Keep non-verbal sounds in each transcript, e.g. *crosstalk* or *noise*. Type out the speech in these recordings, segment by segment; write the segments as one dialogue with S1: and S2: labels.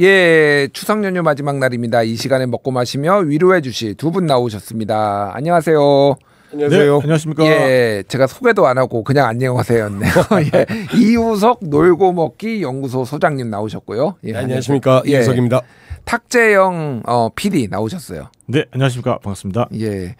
S1: 예, 추석 연휴 마지막 날입니다. 이 시간에 먹고 마시며 위로해 주실 두 분 나오셨습니다. 안녕하세요. 안녕하세요. 네, 안녕하십니까. 예, 제가 소개도 안 하고 그냥 안녕하세요였네요. *laughs* *laughs* 예, 이우석 놀고 먹기 연구소 소장님 나오셨고요. 예, 네, 안녕하십니까. 예, 이우석입니다. 탁재영 어, PD 나오셨어요. 네, 안녕하십니까. 반갑습니다. 예.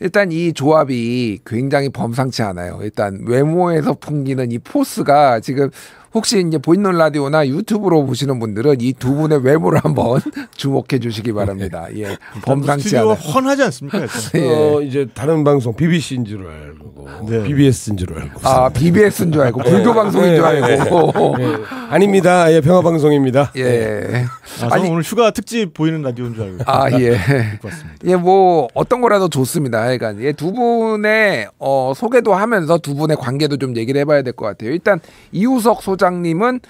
S1: 일단 이 조합이 굉장히 범상치 않아요. 일단 외모에서 풍기는 이 포스가 지금 혹시 이제 보이는 라디오나 유튜브로 보시는 분들은 이 두
S2: 분의 외모를 한번 *laughs* 주목해 주시기 바랍니다. 예. 예 범상치 않은
S1: 헌하지 않습니까? *laughs*
S2: 예. 어, 이제 다른 방송 BBC인 줄 알고 네. BBS인 줄 알고 아 BBS인 줄 알고 네. 불교 방송인 줄 네. 알고 네. 아닙니다. 예, 평화 방송입니다. 예. 아, 니
S3: 오늘
S1: 휴가 특집 보이는
S3: 라디오인 줄 알고
S2: 아 예. *laughs*
S1: 예, 뭐 어떤 거라도 좋습니다. 그러니까 예, 두 분의 어, 소개도 하면서 두 분의 관계도 좀 얘기를 해봐야 될 것 같아요. 일단 이우석 소장 소장님은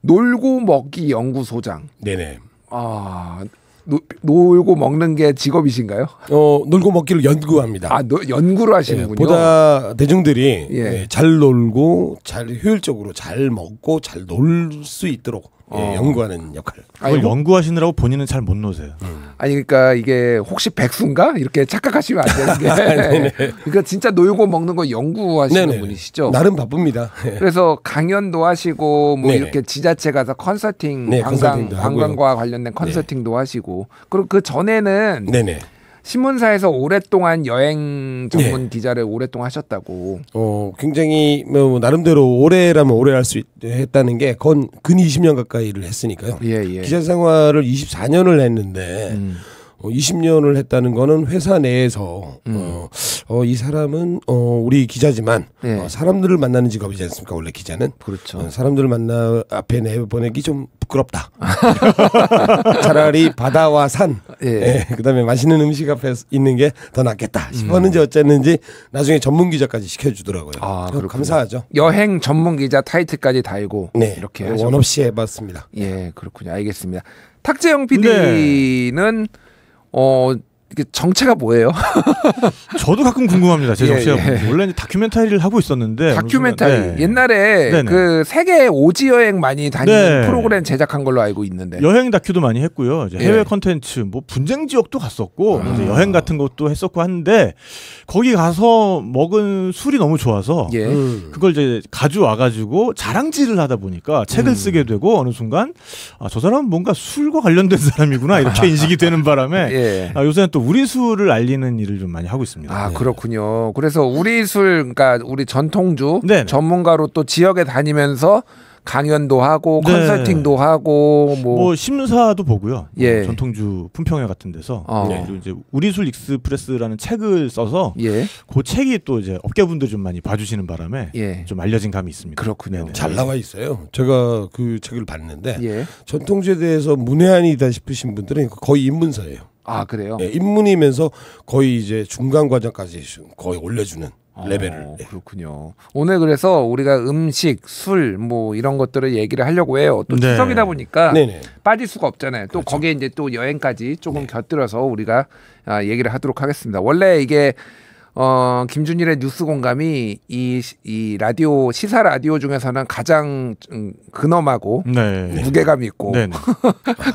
S1: 놀고 먹기 연구소장. 네네. 아 노, 놀고 먹는 게 직업이신가요? 어 놀고
S2: 먹기를 연구합니다. 아 노, 연구를 예, 하시는군요. 예, 보다 대중들이 예. 예, 잘 놀고 잘 효율적으로 잘 먹고 잘 놀 수 있도록 예, 어. 예, 연구하는 역할. 아니, 뭐-
S1: 연구하시느라고 본인은 잘못 노세요. 음.
S2: 아니 그러니까 이게 혹시 백수인가 이렇게
S1: 착각하시면 안 되는 게. *laughs* 아, 네, 네. 그러니까 진짜 놀고 먹는 거 연구하시는 네네. 네. 분이시죠. 나름 바쁩니다. 예. 그래서 강연도 하시고 뭐 네네. 이렇게 지자체 가서 컨설팅 네, 관광 관광과 관련된 컨설팅도 하시고 그리고 그 전에는 네네. 신문사에서 오랫동안 여행 전문 네. 기자를 오랫동안 하셨다고.
S2: 어, 굉장히 뭐, 뭐 나름대로 오래라면 오래 할 수 했다는 게 건 근 20년 가까이를 했으니까요. 예, 예. 기자 생활을 24년을 했는데 음. 어, 20년을 했다는 거는 회사 내에서 음. 어, 어, 이 사람은 어, 우리 기자지만 네. 어, 사람들을 만나는 직업이지 않습니까? 원래 기자는 그렇죠. 어, 사람들을 만나 앞에 내보내기 좀 부끄럽다. *laughs* 차라리 바다와 산, 예. 예. 그다음에 맛있는 음식 앞에 있는 게 더 낫겠다 음. 싶었는지 어쨌는지 나중에 전문 기자까지 시켜주더라고요. 아, 어, 그렇군 감사하죠.
S1: 여행 전문 기자 타이틀까지 달고 네. 이렇게 어, 원 없이
S2: 해봤습니다. 예, 그렇군요. 알겠습니다.
S1: 탁재영 PD는 네. 어 이게 정체가 뭐예요? *laughs* 저도 가끔 궁금합니다. 제 정체가 예, 예. 원래 다큐멘터리를 하고 있었는데 다큐멘터리 네. 옛날에 네네. 그 세계 오지 여행 많이 다니는 네. 프로그램 제작한 걸로 알고 있는데
S3: 여행 다큐도 많이 했고요. 예. 해외 컨텐츠 뭐 분쟁 지역도 갔었고 아. 여행 같은 것도 했었고 한데 거기 가서 먹은 술이 너무 좋아서 예. 음. 그걸 이제 가져와 가지고 자랑질을 하다 보니까 책을 음. 쓰게 되고 어느 순간 아, 저 사람은 뭔가 술과 관련된 사람이구나 이렇게 *laughs* 인식이 되는 바람에 예. 아, 요새는 또 우리술을 알리는 일을 좀 많이 하고 있습니다. 아 네.
S1: 그렇군요. 그래서 우리술 그러니까 우리 전통주 네네. 네. 전문가로 또 지역에 다니면서 강연도 하고 네. 컨설팅도 하고 뭐. 뭐,
S3: 심사도 보고요. 뭐 예. 전통주 품평회 같은 데서 어. 네, 그리고 이제
S1: 우리술 익스프레스라는
S3: 책을 써서 예. 그 책이 또 이제 업계분들 좀 많이 봐주시는 바람에 예. 좀 알려진
S2: 감이 있습니다. 그렇군요. 네네. 네. 잘 나와 있어요. 제가 그 책을 봤는데 예. 전통주에 대해서 문외한이다 싶으신 분들은 거의 입문서예요. 아 그래요? 예, 입문이면서 거의 이제 중간 과정까지 거의 올려주는 아, 레벨을.
S1: 예. 그렇군요.
S2: 오늘 그래서 우리가
S1: 음식, 술뭐 이런 것들을 얘기를 하려고 해요. 또 네. 추석이다 보니까 네네. 빠질 수가 없잖아요. 또 그렇죠. 거기에 이제 또 여행까지 조금 네. 곁들여서 우리가 아, 얘기를 하도록 하겠습니다. 원래 이게 어, 김준일의 뉴스 공감이 이, 이 라디오 시사 라디오 중에서는 가장 음, 근엄하고 네. 무게감 있고 네. 네. *laughs*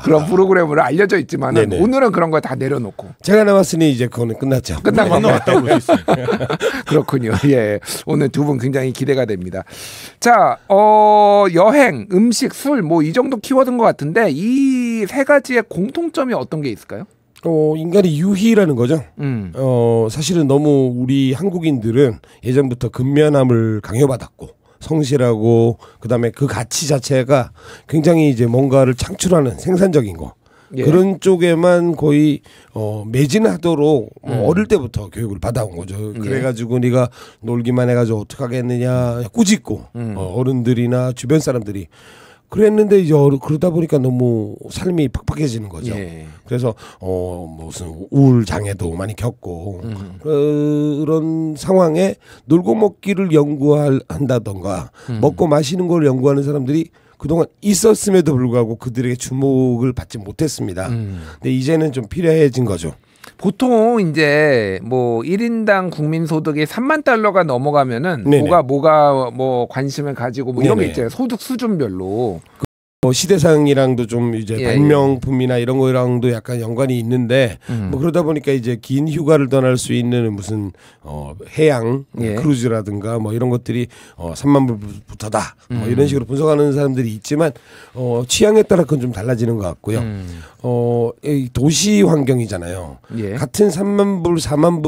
S1: 그런 프로그램으로 알려져 있지만 네, 네. 오늘은 그런 걸다 내려놓고 제가 나왔으니 이제 그거는 끝났죠. 끝난 건다고 볼어요 *laughs* 그렇군요. 예, 오늘 두 분 굉장히 기대가 됩니다. 자, 어, 여행, 음식, 술 뭐 이 정도 키워든 것 같은데 이 세 가지의 공통점이 어떤 게 있을까요?
S2: 어, 인간의 유희라는 거죠. 음. 어, 사실은 너무 우리 한국인들은 예전부터 근면함을 강요받았고 성실하고 그다음에 그 가치 자체가 굉장히 이제 뭔가를 창출하는 생산적인 거 예. 그런 쪽에만 거의 어, 매진하도록 뭐 음. 어릴 때부터 교육을 받아온 거죠. 예. 그래가지고 예. 네가 놀기만 해가지고 어떻게 하겠느냐 꾸짖고 음. 어, 어른들이나 주변 사람들이 그랬는데 이제 그러다 보니까 너무 삶이 팍팍해지는 거죠. 예. 그래서 어 무슨 우울 장애도 많이 겪고 음. 그, 그런 상황에 놀고 먹기를 연구한다던가 음. 먹고 마시는 걸 연구하는 사람들이 그동안 있었음에도 불구하고 그들에게 주목을 받지 못했습니다. 음. 근데 이제는 좀 필요해진 거죠. 보통
S1: 이제 뭐
S2: 1인당
S1: 국민 소득이 3만 달러가 넘어가면은 네네. 뭐가 뭐가 뭐
S2: 관심을 가지고 뭐 이런 게 있잖아요. 소득 수준별로. 뭐 시대상이랑도 좀 이제 예, 발명품이나 이런 거랑도 약간 연관이 있는데 음. 뭐 그러다 보니까 이제 긴 휴가를 떠날 수 있는 무슨 어 해양 예. 뭐 크루즈라든가 뭐 이런 것들이 어 3만 불부터다 음. 뭐 이런 음. 식으로 분석하는 사람들이 있지만 어 취향에 따라 그건 좀 달라지는 것 같고요. 음. 어 도시 환경이잖아요. 예. 같은 3만 불, 4만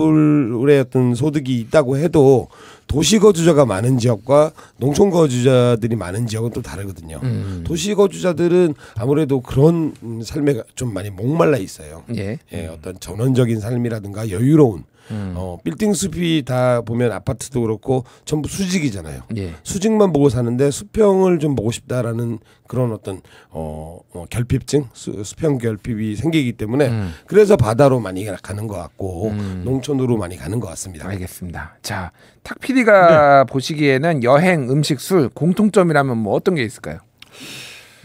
S2: 불의 어떤 소득이 있다고 해도 도시 거주자가 많은 지역과 농촌 거주자들이 많은 지역은 또 다르거든요. 음. 도시 거주자들은 아무래도 그런 삶에 좀 많이 목말라 있어요. 예. 예, 어떤 전원적인 삶이라든가 여유로운 음. 어, 빌딩 숲이 다 보면 아파트도 그렇고 전부 수직이잖아요. 예. 수직만 보고 사는데 수평을 좀 보고 싶다라는 그런 어떤 어, 어 결핍증 수, 수평 결핍이 생기기 때문에 음. 그래서 바다로 많이 가는 것 같고 음. 농촌으로 많이 가는 것 같습니다. 알겠습니다. 자, 탁 PD가 네. 보시기에는 여행,
S1: 음식, 술 공통점이라면 뭐 어떤 게 있을까요?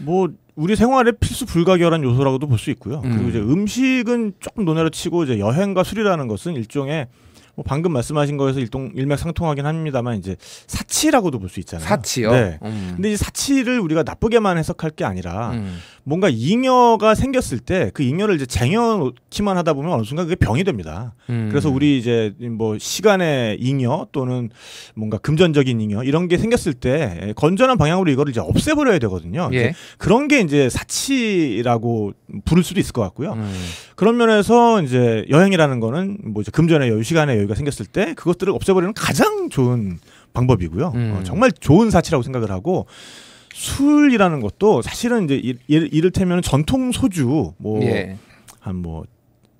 S1: 뭐 우리 생활에 필수 불가결한
S3: 요소라고도 볼 수 있고요. 음. 그리고 이제 음식은 조금 논외로 치고 이제 여행과 술이라는 것은 일종의 뭐 방금 말씀하신 거에서 일동 일맥상통하긴 합니다만 이제 사치라고도 볼 수 있잖아요. 사치요. 네. 음. 근데 이 사치를 우리가 나쁘게만 해석할 게 아니라 음. 뭔가 잉여가 생겼을 때 그 잉여를 이제 쟁여놓기만 하다 보면 어느 순간 그게 병이 됩니다. 음. 그래서 우리 이제 뭐 시간의 잉여 또는 뭔가 금전적인 잉여 이런 게 생겼을 때 건전한 방향으로 이거를 이제 없애버려야 되거든요. 예. 그런 게 이제 사치라고 부를 수도 있을 것 같고요. 음. 그런 면에서 이제 여행이라는 거는 뭐 이제 금전의 여유, 시간의 여유가 생겼을 때 그것들을 없애버리는 가장 좋은 방법이고요. 음. 어, 정말 좋은 사치라고 생각을 하고 술이라는 것도 사실은 이제 이를, 테면 전통 소주 뭐 한뭐 예. 뭐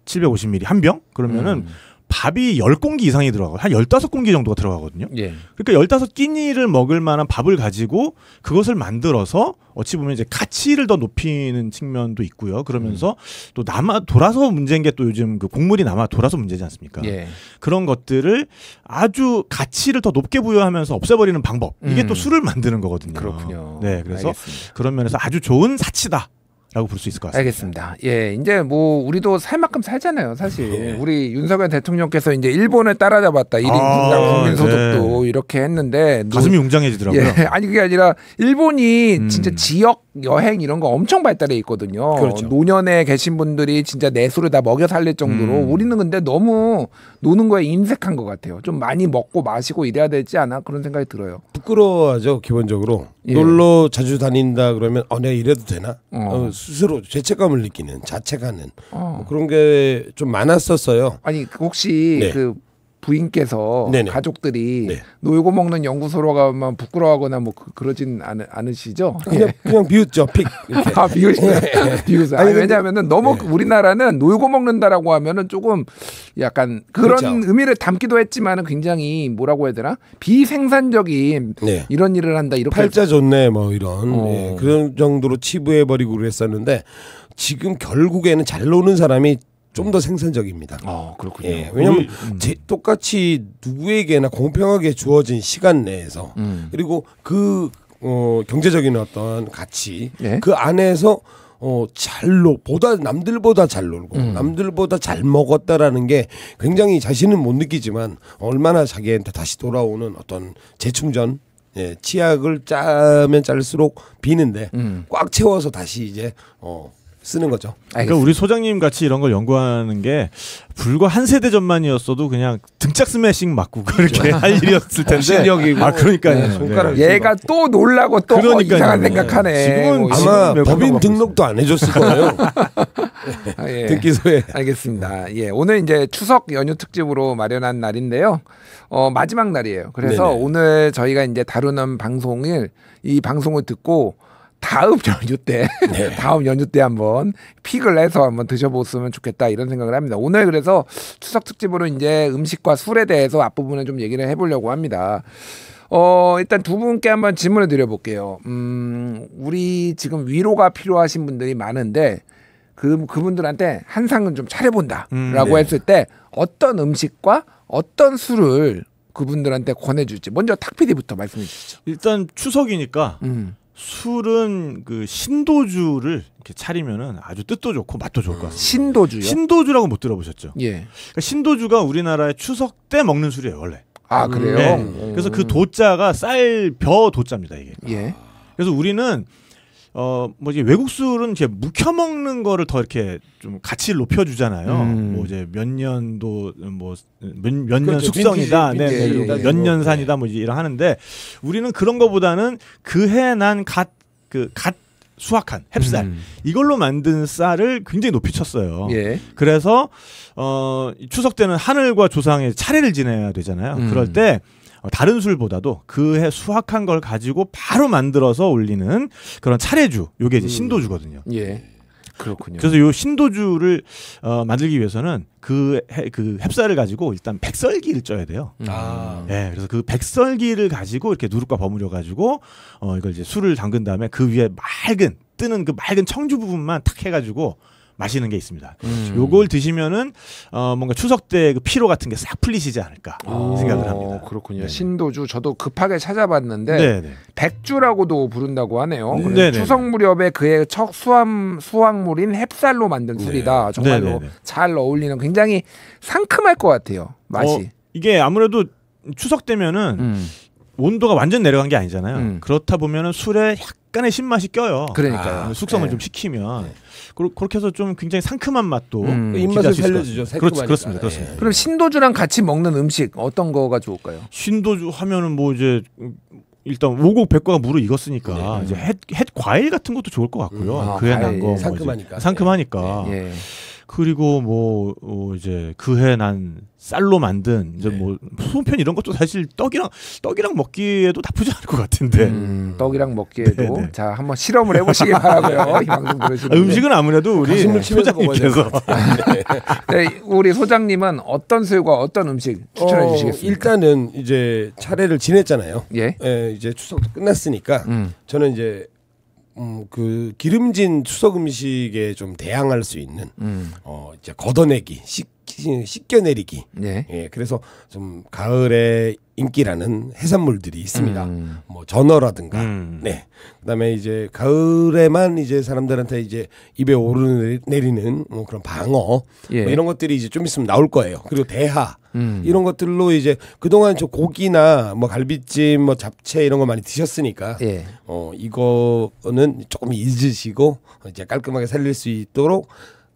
S3: 750ml 한 병 그러면은 음. 밥이 열공기 이상이 들어가고 한 열다섯 공기 정도가 들어가거든요. 예. 그러니까 열다섯 끼니를 먹을 만한 밥을 가지고 그것을 만들어서 어찌 보면 이제 가치를 더 높이는 측면도 있고요. 그러면서 음. 또 남아 돌아서 문제인 게 또 요즘 그 곡물이 남아 돌아서 문제지 않습니까? 예. 그런 것들을 아주 가치를 더 높게 부여하면서 없애버리는 방법. 이게 음. 또 술을 만드는 거거든요. 그렇군요. 네, 그래서 알겠습니다. 그런 면에서 아주 좋은 사치다. 라고 볼 수 있을 것 같습니다. 알겠습니다.
S1: 예, 이제 뭐 우리도 살 만큼 살잖아요, 사실. 예. 우리 윤석열 대통령께서 이제 일본을 따라잡았다. 1인 분당 아, 국민소득도 네. 이렇게 했는데 뭐 가슴이 웅장해지더라고요. 예, *laughs* 아니 그게 아니라 일본이 음. 진짜 지역 여행 이런 거 엄청 발달해 있거든요. 그렇죠. 노년에 계신 분들이 진짜 내수를 다 먹여 살릴 정도로 음. 우리는 근데 너무 노는 거에 인색한 것 같아요. 좀 많이 먹고 마시고 이래야 되지 않아 그런 생각이 들어요.
S2: 부끄러워하죠 기본적으로 예. 놀러 자주 다닌다 그러면 어 내가 이래도 되나 어. 어, 스스로 죄책감을 느끼는 자책하는 어. 뭐 그런 게 좀 많았었어요. 아니 그 혹시
S1: 네. 그 부인께서 네네. 가족들이 네. 놀고 먹는 연구소로 가면 부끄러워하거나 뭐 그, 러진 않, 으시죠 그냥, 네. 그냥 비웃죠. 픽. *laughs* 아, 비웃어요. 네. 비웃어 아니, 아니 왜냐하면 너무 네. 우리나라는 놀고 먹는다라고 하면은 조금 약간 그런 그렇죠. 의미를 담기도 했지만은 굉장히 뭐라고 해야 되나 비생산적인 네. 이런
S2: 일을 한다 이렇게 팔자 좋네 뭐 이런 어. 예, 그런 정도로 치부해버리고 그랬었는데 지금 결국에는 잘 노는 사람이 좀더 생산적입니다. 아 그렇군요. 예, 왜냐하면 음. 제, 똑같이 누구에게나 공평하게 주어진 시간 내에서 음. 그리고 그 어, 경제적인 어떤 가치 예? 그 안에서 어, 잘로 보다 남들보다 잘 놀고 음. 남들보다 잘 먹었다라는 게 굉장히 자신은 못 느끼지만 얼마나 자기한테 다시 돌아오는 어떤 재충전 예, 치약을 짜면 짤수록 비는데 음. 꽉 채워서 다시 이제 어 쓰는 거죠. 알겠습니다. 그러니까 우리
S3: 소장님 같이 이런 걸 연구하는 게 불과 한 세대 전만이었어도 그냥 등짝 스매싱 맞고 그렇게 그렇죠. 할 일이었을 텐데. 실력이고. 아 그러니까 네, 네. 손가락. 예.
S2: 얘가 또 놀라고 또 어, 이상한 네. 생각하네. 지금은 뭐, 아마 법인 등록도 안 해줬을 거예요. *laughs* 아, 예. 듣기소에.
S1: 알겠습니다. 예, 오늘 이제 추석 연휴 특집으로 마련한 날인데요. 어, 마지막 날이에요. 그래서 네네. 오늘 저희가 이제 다루는 방송을 이 방송을 듣고 다음 연휴 때 *laughs* 네. *laughs* 다음 연휴 때 한번 픽을 해서 한번 드셔보셨으면 좋겠다 이런 생각을 합니다. 오늘 그래서 추석 특집으로 이제 음식과 술에 대해서 앞부분에 좀 얘기를 해보려고 합니다. 어 일단 두 분께 한번 질문을 드려볼게요. 음 우리 지금 위로가 필요하신 분들이 많은데 그 그분들한테 한상은 좀 차려본다라고 음, 네. 했을 때 어떤 음식과 어떤 술을 그분들한테 권해줄지 먼저 탁피디부터 말씀해 주시죠.
S3: 일단 추석이니까 음. 술은 그 신도주를 이렇게 차리면은 아주 뜻도 좋고 맛도 좋을 것 같습니다. 신도주요? 신도주라고 못 들어보셨죠? 예. 그러니까 신도주가 우리나라의 추석 때 먹는 술이에요 원래. 아 그래요? 네. 음. 그래서 그 도자가 쌀벼 도자입니다 이게. 예. 그래서 우리는 어, 뭐지 외국 술은 이제 묵혀 먹는 거를 더 이렇게 좀 가치 를 높여 주잖아요. 음. 뭐 이제 몇 년도 뭐 몇년 그 그렇죠. 숙성이다. 빈티지, 네, 네 빈티지, 네, 네. 몇 년산이다 뭐 이런 하는데 우리는 그런 거보다는 그 해 난 갓 그 갓 수확한 햅쌀 음. 이걸로 만든 쌀을 굉장히 높이 쳤어요. 예. 그래서 어 추석 때는 하늘과 조상의 차례를 지내야 되잖아요. 음. 그럴 때 어, 다른 술보다도 그 해 수확한 걸 가지고 바로 만들어서 올리는 그런 차례주 요게 이제 음. 신도주거든요.
S1: 예. 그렇군요. 그래서
S3: 요 신도주를 어, 만들기 위해서는 그, 해, 그 햅쌀을 가지고 일단 백설기를 쪄야 돼요. 음. 아. 예, 그래서 그 백설기를 가지고 이렇게 누룩과 버무려 가지고 어, 이걸 이제 술을 담근 다음에 그 위에 맑은 뜨는 그 맑은 청주 부분만 탁 해가지고 마시는 게 있습니다. 음. 요걸 드시면은 어 뭔가 추석 때 그 피로 같은 게
S1: 싹 풀리시지 않을까 아, 생각을 합니다. 그렇군요. 네 신도주 저도 급하게 찾아봤는데 네네. 네. 백주라고도 부른다고 하네요. 음, 네, 네, 추석 무렵에 그의 첫 수함 수확물인 햅쌀로 만든 술이다. 정말로 네네. 잘 어울리는 굉장히 상큼할 것 같아요.
S3: 맛이. 어, 이게 아무래도 추석 되면은 음. 온도가 완전 내려간 게 아니잖아요. 음. 그렇다 보면은 술에 약간의 신맛이 껴요. 그러니까 아, 숙성을 네. 좀 시키면 네. 그러, 그렇게 해서 좀 굉장히 상큼한 맛도 음, 입맛을 살려주죠. 그렇죠, 그렇습니다. 그렇습니다. 네.
S1: 그럼 신도주랑
S3: 같이 먹는 음식 어떤 거가 좋을까요? 신도주 하면은 뭐 이제 일단 오곡 백과가 무르 익었으니까 네. 이제 햇, 햇 과일 같은 것도 좋을 것 같고요. 음, 아, 그에 난거 뭐 상큼하니까. 뭐 상큼하니까. 네. 예. 그리고 뭐 어, 이제 그해 난 쌀로 만든 이제 네. 뭐 송편 이런 것도 사실 떡이랑 떡이랑 먹기에도 나쁘지 않을 것 같은데
S1: 음, 떡이랑 먹기에도 네네. 네. 자 한번 실험을 해보시기 *laughs* 바라고요 이 방송 들으시는 아, 음식은 아무래도 우리 소장님께서
S2: 네.
S1: 네, 우리 소장님은 어떤 수육과 어떤 음식 추천해 어, 주시겠습니까?
S2: 일단은 이제 차례를 지냈잖아요. 예, 예 이제 추석도 끝났으니까 음. 저는 이제 음, 그 기름진 추석 음식에 좀 대항할 수 있는 음. 어 이제 걷어내기 식 씻겨내리기. 네. 예, 그래서 좀 가을에 인기라는 해산물들이 있습니다. 음. 뭐 전어라든가. 음. 네. 그다음에 이제 가을에만 이제 사람들한테 이제 입에 오르내리는 뭐 그런 방어 뭐 예. 뭐 이런 것들이 이제 좀 있으면 나올 거예요. 그리고 대하 음. 이런 것들로 이제 그동안 저 고기나 뭐 갈비찜 뭐 잡채 이런 거 많이 드셨으니까 예. 어 이거는 조금 잊으시고 이제 깔끔하게 살릴 수 있도록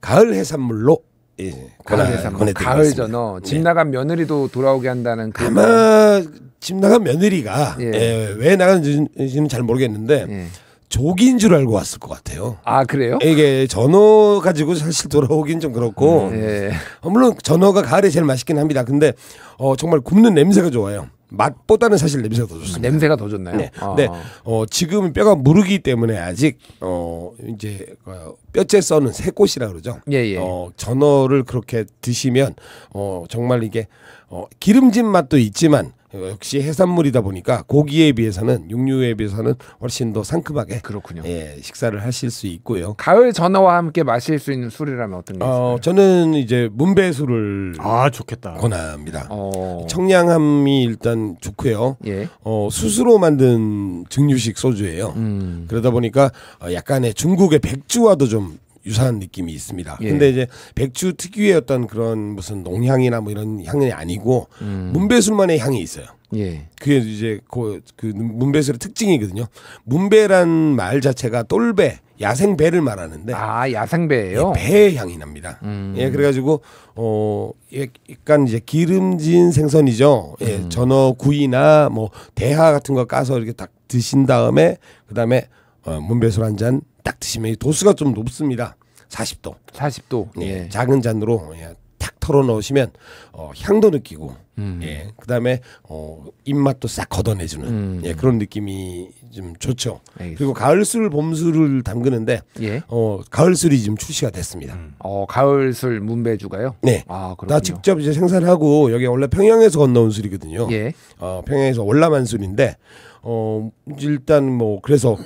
S2: 가을 해산물로 예, 가을에서 가을 전어 예. 집
S1: 나간 며느리도 돌아오게 한다는 그
S2: 아마 집 나간 며느리가 예. 예, 왜나간는지는잘 모르겠는데 예. 조기인 줄 알고 왔을 것 같아요. 아 그래요? 이게 전어 가지고 사실 돌아오긴 좀 그렇고 음, 예. 어, 물론 전어가 가을에 제일 맛있긴 합니다. 근데 어, 정말 굽는 냄새가 좋아요. 맛보다는 사실 냄새가 더 좋습니다. 냄새가 더 좋나요? 네. 아. 네. 어, 지금 뼈가 무르기 때문에 아직 어 이제 어, 뼈째 써는 새꽃이라 그러죠. 예, 예. 어, 전어를 그렇게 드시면 어 정말 이게 어, 기름진 맛도 있지만 역시 해산물이다 보니까 고기에 비해서는 육류에 비해서는 훨씬 더 상큼하게 그렇군요. 예, 식사를 하실 수 있고요. 가을 전어와 함께 마실 수 있는 술이라면 어떤 게 어, 있을까요? 어, 저는 이제 문배술을 아 좋겠다 권합니다. 어... 청량함이 일단 좋고요. 예. 어, 수스로 만든 증류식 소주예요. 음... 그러다 보니까 어, 약간의 중국의 백주와도 좀 유사한 느낌이 있습니다. 예. 근데 이제 백주 특유의 어떤 그런 무슨 농향이나 뭐 이런 향이 아니고 음. 문배술만의 향이 있어요. 예. 그게 이제 그, 문배술의 특징이거든요. 문배란 말 자체가 똘배, 야생 배를 말하는데 아 야생 배예요? 예, 배 향이 납니다. 음. 예, 그래가지고 어 예, 약간 이제 기름진 생선이죠. 예, 음. 전어 구이나 뭐 대하 같은 거 까서 이렇게 딱 드신 다음에 그 다음에 어, 문배술 한잔 딱 드시면 도수가 좀 높습니다. 40도. 40도. 예, 예. 작은 잔으로 예, 탁 털어 넣으시면 어, 향도 느끼고 음. 예. 그다음에 어, 입맛도 싹 걷어내주는 음. 예, 그런 느낌이 좀 좋죠. 알겠습니다. 그리고 가을술 봄술을 담그는데 예. 어, 가을술이 지금 출시가 됐습니다. 음. 어, 가을술 문배주가요? 네. 아, 그렇나 직접 이제 생산하고 여기 원래 평양에서 건너온 술이거든요. 예. 어, 평양에서 월남한 술인데 어, 일단 뭐 그래서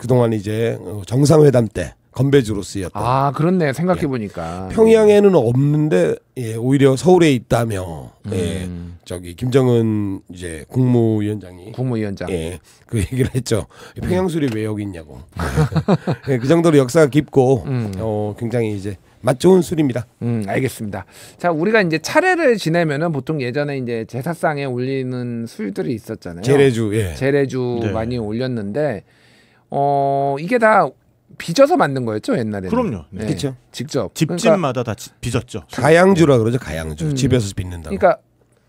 S2: 그동안 이제 정상회담 때 건배주로 쓰였다. 아
S1: 그렇네 생각해 보니까
S2: 예. 평양에는 없는데 예, 오히려 서울에 있다며 예, 음. 예, 저기 김정은 이제 국무위원장이 국무위원장 예, 그 얘기를 했죠. 평양 술이 음. 왜 여기 있냐고. *laughs* 예, 그 정도로 역사가 깊고 음. 어, 굉장히 이제 맛 좋은 술입니다. 음, 알겠습니다.
S1: 자, 우리가 이제 차례를 지내면은 보통 예전에 이제 제사상에 올리는 술들이 있었잖아요. 제례주, 예. 제례주 네. 많이 올렸는데 어 이게 다 빚어서 만든 거였죠 옛날에. 그럼요. 네. 그렇죠. 직접. 그러니까 집집마다 그러니까 다 빚었죠.
S2: 가양주라 그러죠 가양주. 음. 집에서
S1: 빚는다. 그러니까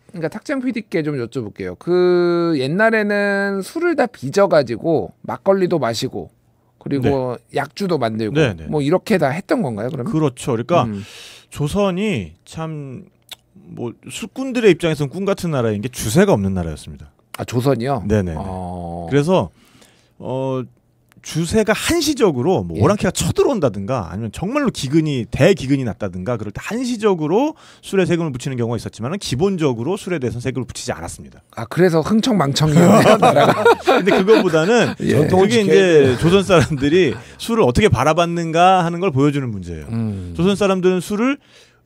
S1: 그러니까 탁장 PD께 좀 여쭤볼게요. 그 옛날에는 술을 다 빚어가지고 막걸리도 마시고 그리고 네. 약주도 만들고 네, 네. 뭐 이렇게 다 했던 건가요?
S3: 그러면 그렇죠. 그러니까 음. 조선이 참 뭐 술꾼들의 입장에서는 꿈 같은 나라인 게 주세가 없는 나라였습니다. 아 조선이요? 네네. 네, 네. 어... 그래서 어 주세가 한시적으로 뭐 예. 오랑캐가 쳐들어온다든가 아니면 정말로 기근이 대기근이 났다든가 그럴 때 한시적으로 술에 세금을 붙이는 경우가 있었지만 기본적으로 술에 대해서 세금을 붙이지 않았습니다. 아 그래서 흥청망청이에요 *laughs* 근데 그거보다는 *laughs* 예. 그게 이제 조선 사람들이 술을 어떻게 바라봤는가 하는 걸 보여주는 문제예요. 음. 조선 사람들은 술을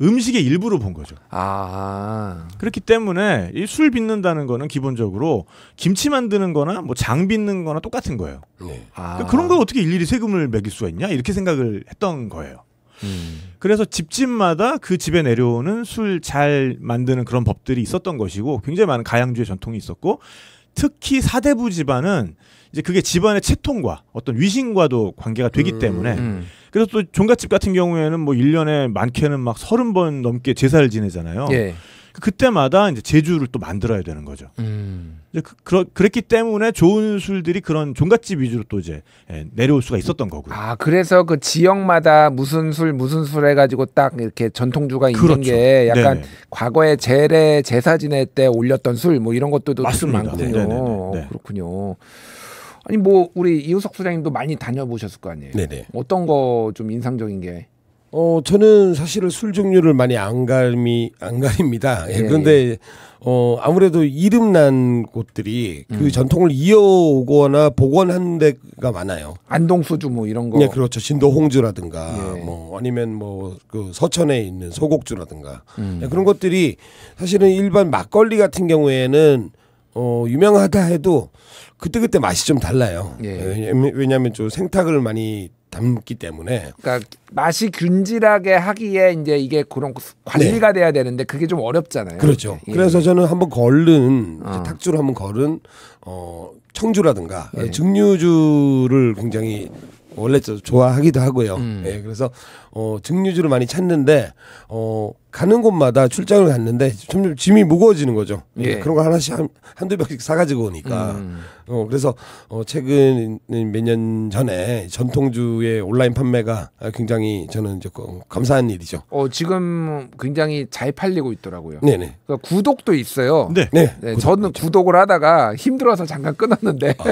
S3: 음식의 일부로 본 거죠.
S1: 아.
S3: 그렇기 때문에 이술 빚는다는 거는 기본적으로 김치 만드는 거나 뭐 장 빚는 거나 똑같은 거예요. 네. 아. 그러니까 그런 걸 어떻게 일일이 세금을 매길 수가 있냐? 이렇게 생각을 했던 거예요. 음. 그래서 집집마다 그 집에 내려오는 술 잘 만드는 그런 법들이 있었던 것이고 굉장히 많은 가양주의 전통이 있었고 특히 사대부 집안은 이제 그게 집안의 채통과 어떤 위신과도 관계가 되기 음. 때문에 음. 그래서 또 종갓집 같은 경우에는 뭐 1년에 많게는 막 30번 넘게 제사를 지내잖아요. 예. 그때마다 이제 제주를 또 만들어야 되는 거죠. 음. 이제 그, 그러, 그랬기 때문에 좋은 술들이
S1: 그런 종갓집 위주로 또 이제 예, 내려올 수가 있었던 거고요. 아 그래서 그 지역마다 무슨 술 무슨 술 해가지고 딱 이렇게 전통주가 있는 그렇죠. 게 약간 네네. 과거에 재래 제사 지낼 때 올렸던 술 뭐 이런 것도 맞습니다. 많군 네, 네, 네, 어, 그렇군요. 아니 뭐 우리 이우석 소장님도 많이 다녀보셨을 거 아니에요. 네네. 어떤 거 좀 인상적인 게
S2: 어, 저는 사실은 술 종류를 많이 안 가미, 안 가립니다. 예, 예, 그런데, 예. 어, 아무래도 이름난 곳들이 그 음. 그 전통을 이어오거나 복원한 데가 많아요. 안동수주뭐 이런 거. 네, 그렇죠. 진도홍주라든가, 예. 뭐, 아니면 뭐, 그 서천에 있는 소곡주라든가. 음. 예, 그런 것들이 사실은 일반 막걸리 같은 경우에는, 어, 유명하다 해도 그때그때 맛이 좀 달라요. 예. 예 왜냐하면 좀 생탁을 많이 담기 때문에. 그러니까 맛이
S1: 균질하게 하기에 이제 이게 그런 관리가 네. 돼야 되는데 그게 좀 어렵잖아요. 그렇죠. 예. 그래서
S2: 저는 한번 걸른 어. 탁주를 한번 걸은 어 청주라든가 예. 증류주를 굉장히 원래 저 좋아하기도 하고요. 음. 예, 그래서 어 증류주를 많이 찾는데 어 가는 곳마다 출장을 갔는데 점점 짐이 무거워지는 거죠. 예. 그러니까 그런 거 하나씩 한, 한두 병씩 사가지고 오니까. 음. 어 그래서 어 최근 몇 년 전에 전통주의 온라인 판매가 굉장히 저는 이제 그 감사한 일이죠.
S1: 어 지금 굉장히 잘 팔리고 있더라고요. 네네. 그러니까 구독도 있어요. 네. 네. 네 구독 저는 있죠. 구독을 하다가 힘들어서 잠깐 끊었는데. 아.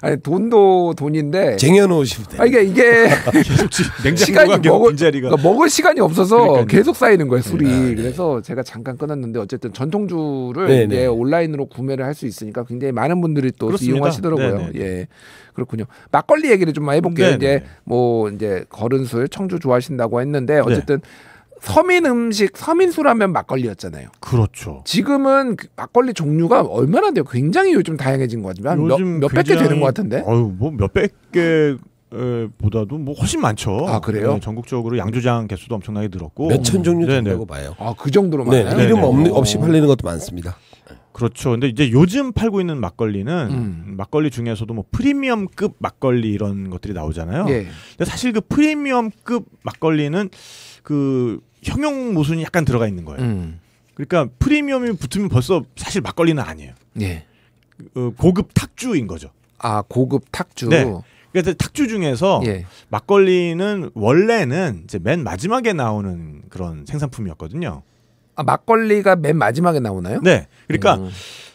S1: 아니 돈도 돈인데 쟁여놓으시면 아 그러니까 이게 이게 *laughs* 시간이 먹을 그러니까 먹을 시간이 없어서 그러니까요. 계속 쌓이는 거예요 술이 네. 그래서 제가 잠깐 끊었는데 어쨌든 전통주를 네, 네. 온라인으로 구매를 할 수 있으니까 굉장히 많은 분들이 또 그렇습니다. 이용하시더라고요 네, 네, 네. 예 그렇군요 막걸리 얘기를 좀 해볼게요 이제 뭐 이제 거른술 청주 좋아하신다고 했는데 어쨌든. 네 서민 음식 서민수라면 막걸리였잖아요.
S3: 그렇죠.
S1: 지금은 그 막걸리 종류가 얼마나 돼요? 굉장히 요즘 다양해진 것 같지만 몇백 개 되는 것 같은데.
S3: 아유 뭐 몇 백 개. 보다도 뭐 훨씬 많죠. 아 그래요? 네, 전국적으로 양조장 개수도 엄청나게 늘었고 몇천 종류 된다고 봐요. 아그 정도로 네, 많아요. 이름 없는, 어. 없이 팔리는 것도 많습니다. 그렇죠. 근데 이제 요즘 팔고 있는 막걸리는 음. 막걸리 중에서도 뭐 프리미엄급 막걸리 이런 것들이 나오잖아요. 예. 근데 사실 그 프리미엄급 막걸리는 그 형용 모순이 약간 들어가 있는 거예요. 음. 그러니까 프리미엄이 붙으면 벌써 사실 막걸리는 아니에요. 예. 그, 어, 고급 탁주인 거죠. 아 고급 탁주. 네. 그래서 탁주 중에서 예. 막걸리는 원래는 이제 맨 마지막에 나오는 그런 생산품이었거든요. 아 막걸리가 맨 마지막에 나오나요? 네. 그러니까 음.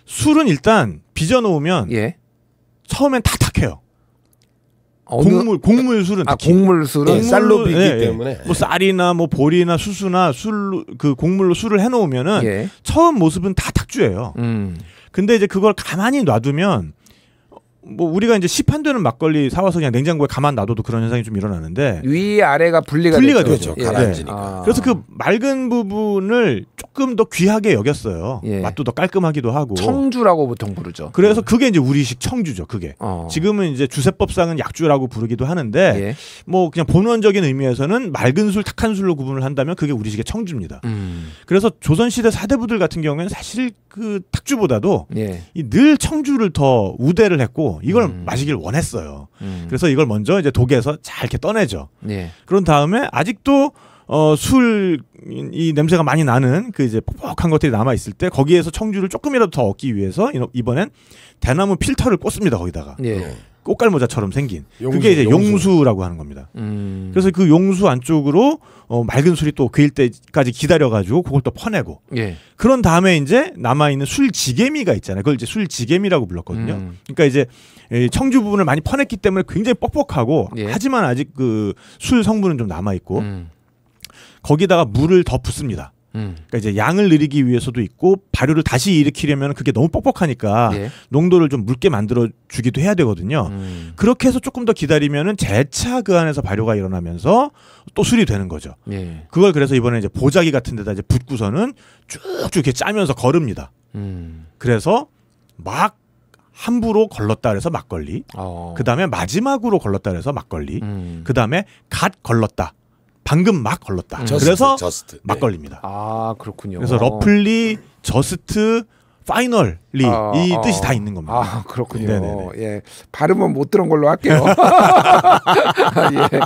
S3: 술은 일단 빚어 놓으면 예. 처음엔 탁탁해요. 어, 어느... 곡물 곡물술은 아 곡물술은 쌀로 비기 네, 예, 예. 때문에 뭐 쌀이나 뭐 보리나 수수나 술그 로 곡물로 술을 해놓으면은 예. 처음 모습은 다 탁주예요. 음. 근데 이제 그걸 가만히 놔두면 뭐 우리가 이제 시판되는 막걸리 사와서 그냥 냉장고에 가만 놔둬도 그런 현상이 좀 일어나는데 위 아래가 분리가, 분리가 되죠. 예. 가라앉으니까. 네. 아. 그래서 그 맑은 부분을 조금 더 귀하게 여겼어요. 예. 맛도 더 깔끔하기도 하고.
S1: 청주라고 보통 부르죠.
S3: 그래서 예. 그게 이제 우리식 청주죠. 그게 어. 지금은 이제 주세법상은 약주라고 부르기도 하는데 예. 뭐 그냥 본원적인 의미에서는 맑은 술, 탁한 술로 구분을 한다면 그게 우리식의 청주입니다. 음. 그래서 조선시대 사대부들 같은 경우에는 사실 그 탁주보다도 예. 이늘 청주를 더 우대를 했고 음. 이걸 음. 마시길 원했어요. 음. 그래서 이걸 먼저 이제 독에서 잘 이렇게 떠내죠. 예. 그런 다음에 아직도 어, 술, 이 냄새가 많이 나는 그 이제 퍽퍽한 것들이 남아있을 때 거기에서 청주를 조금이라도 더 얻기 위해서 이번엔 대나무 필터를 꽂습니다, 거기다가. 예. 어. 꽃갈모자처럼 생긴 용수, 그게 이제 용수. 라고 하는 겁니다. 음. 그래서 그 용수 안쪽으로 어, 맑은 술이 또그일 때까지 기다려가지고 그걸 또 퍼내고 예. 그런 다음에 이제 남아 있는 술 지게미가 있잖아요. 그걸 이제 술 지게미라고 불렀거든요. 음. 그러니까 이제 청주 부분을 많이 퍼냈기 때문에 굉장히 뻑뻑하고 예. 하지만 아직 그 술 성분은 좀 남아 있고 음. 거기다가 물을 더 붓습니다. 음. 그러니까 이제 양을 늘리기 위해서도 있고 발효를 다시 일으키려면 그게 너무 뻑뻑하니까 예. 농도를 좀 묽게 만들어 주기도 해야 되거든요. 음. 그렇게 해서 조금 더 기다리면은 재차 그 안에서 발효가 일어나면서 또 술이 되는 거죠. 예. 그걸 그래서 이번에 이제 보자기 같은 데다 이제 붓고서는 쭉쭉 이렇게 짜면서 걸읍니다. 음. 그래서 막 함부로 걸렀다 그래서 막걸리. 어. 그다음에 마지막으로 걸렀다 그래서 막걸리. 음. 그다음에 갓 걸렀다. 방금 막 걸렀다. 음. 그래서 저스트, 저스막걸립니다아 네. 그렇군요. 그래서 러플리
S1: 저스트 파이널 리, 어, 이 어. 뜻이 다 아. 있는 겁니다. 아, 그렇군요. 네네네. 예.
S2: 발음은 못 들은 걸로 할게요. *laughs*
S1: 예.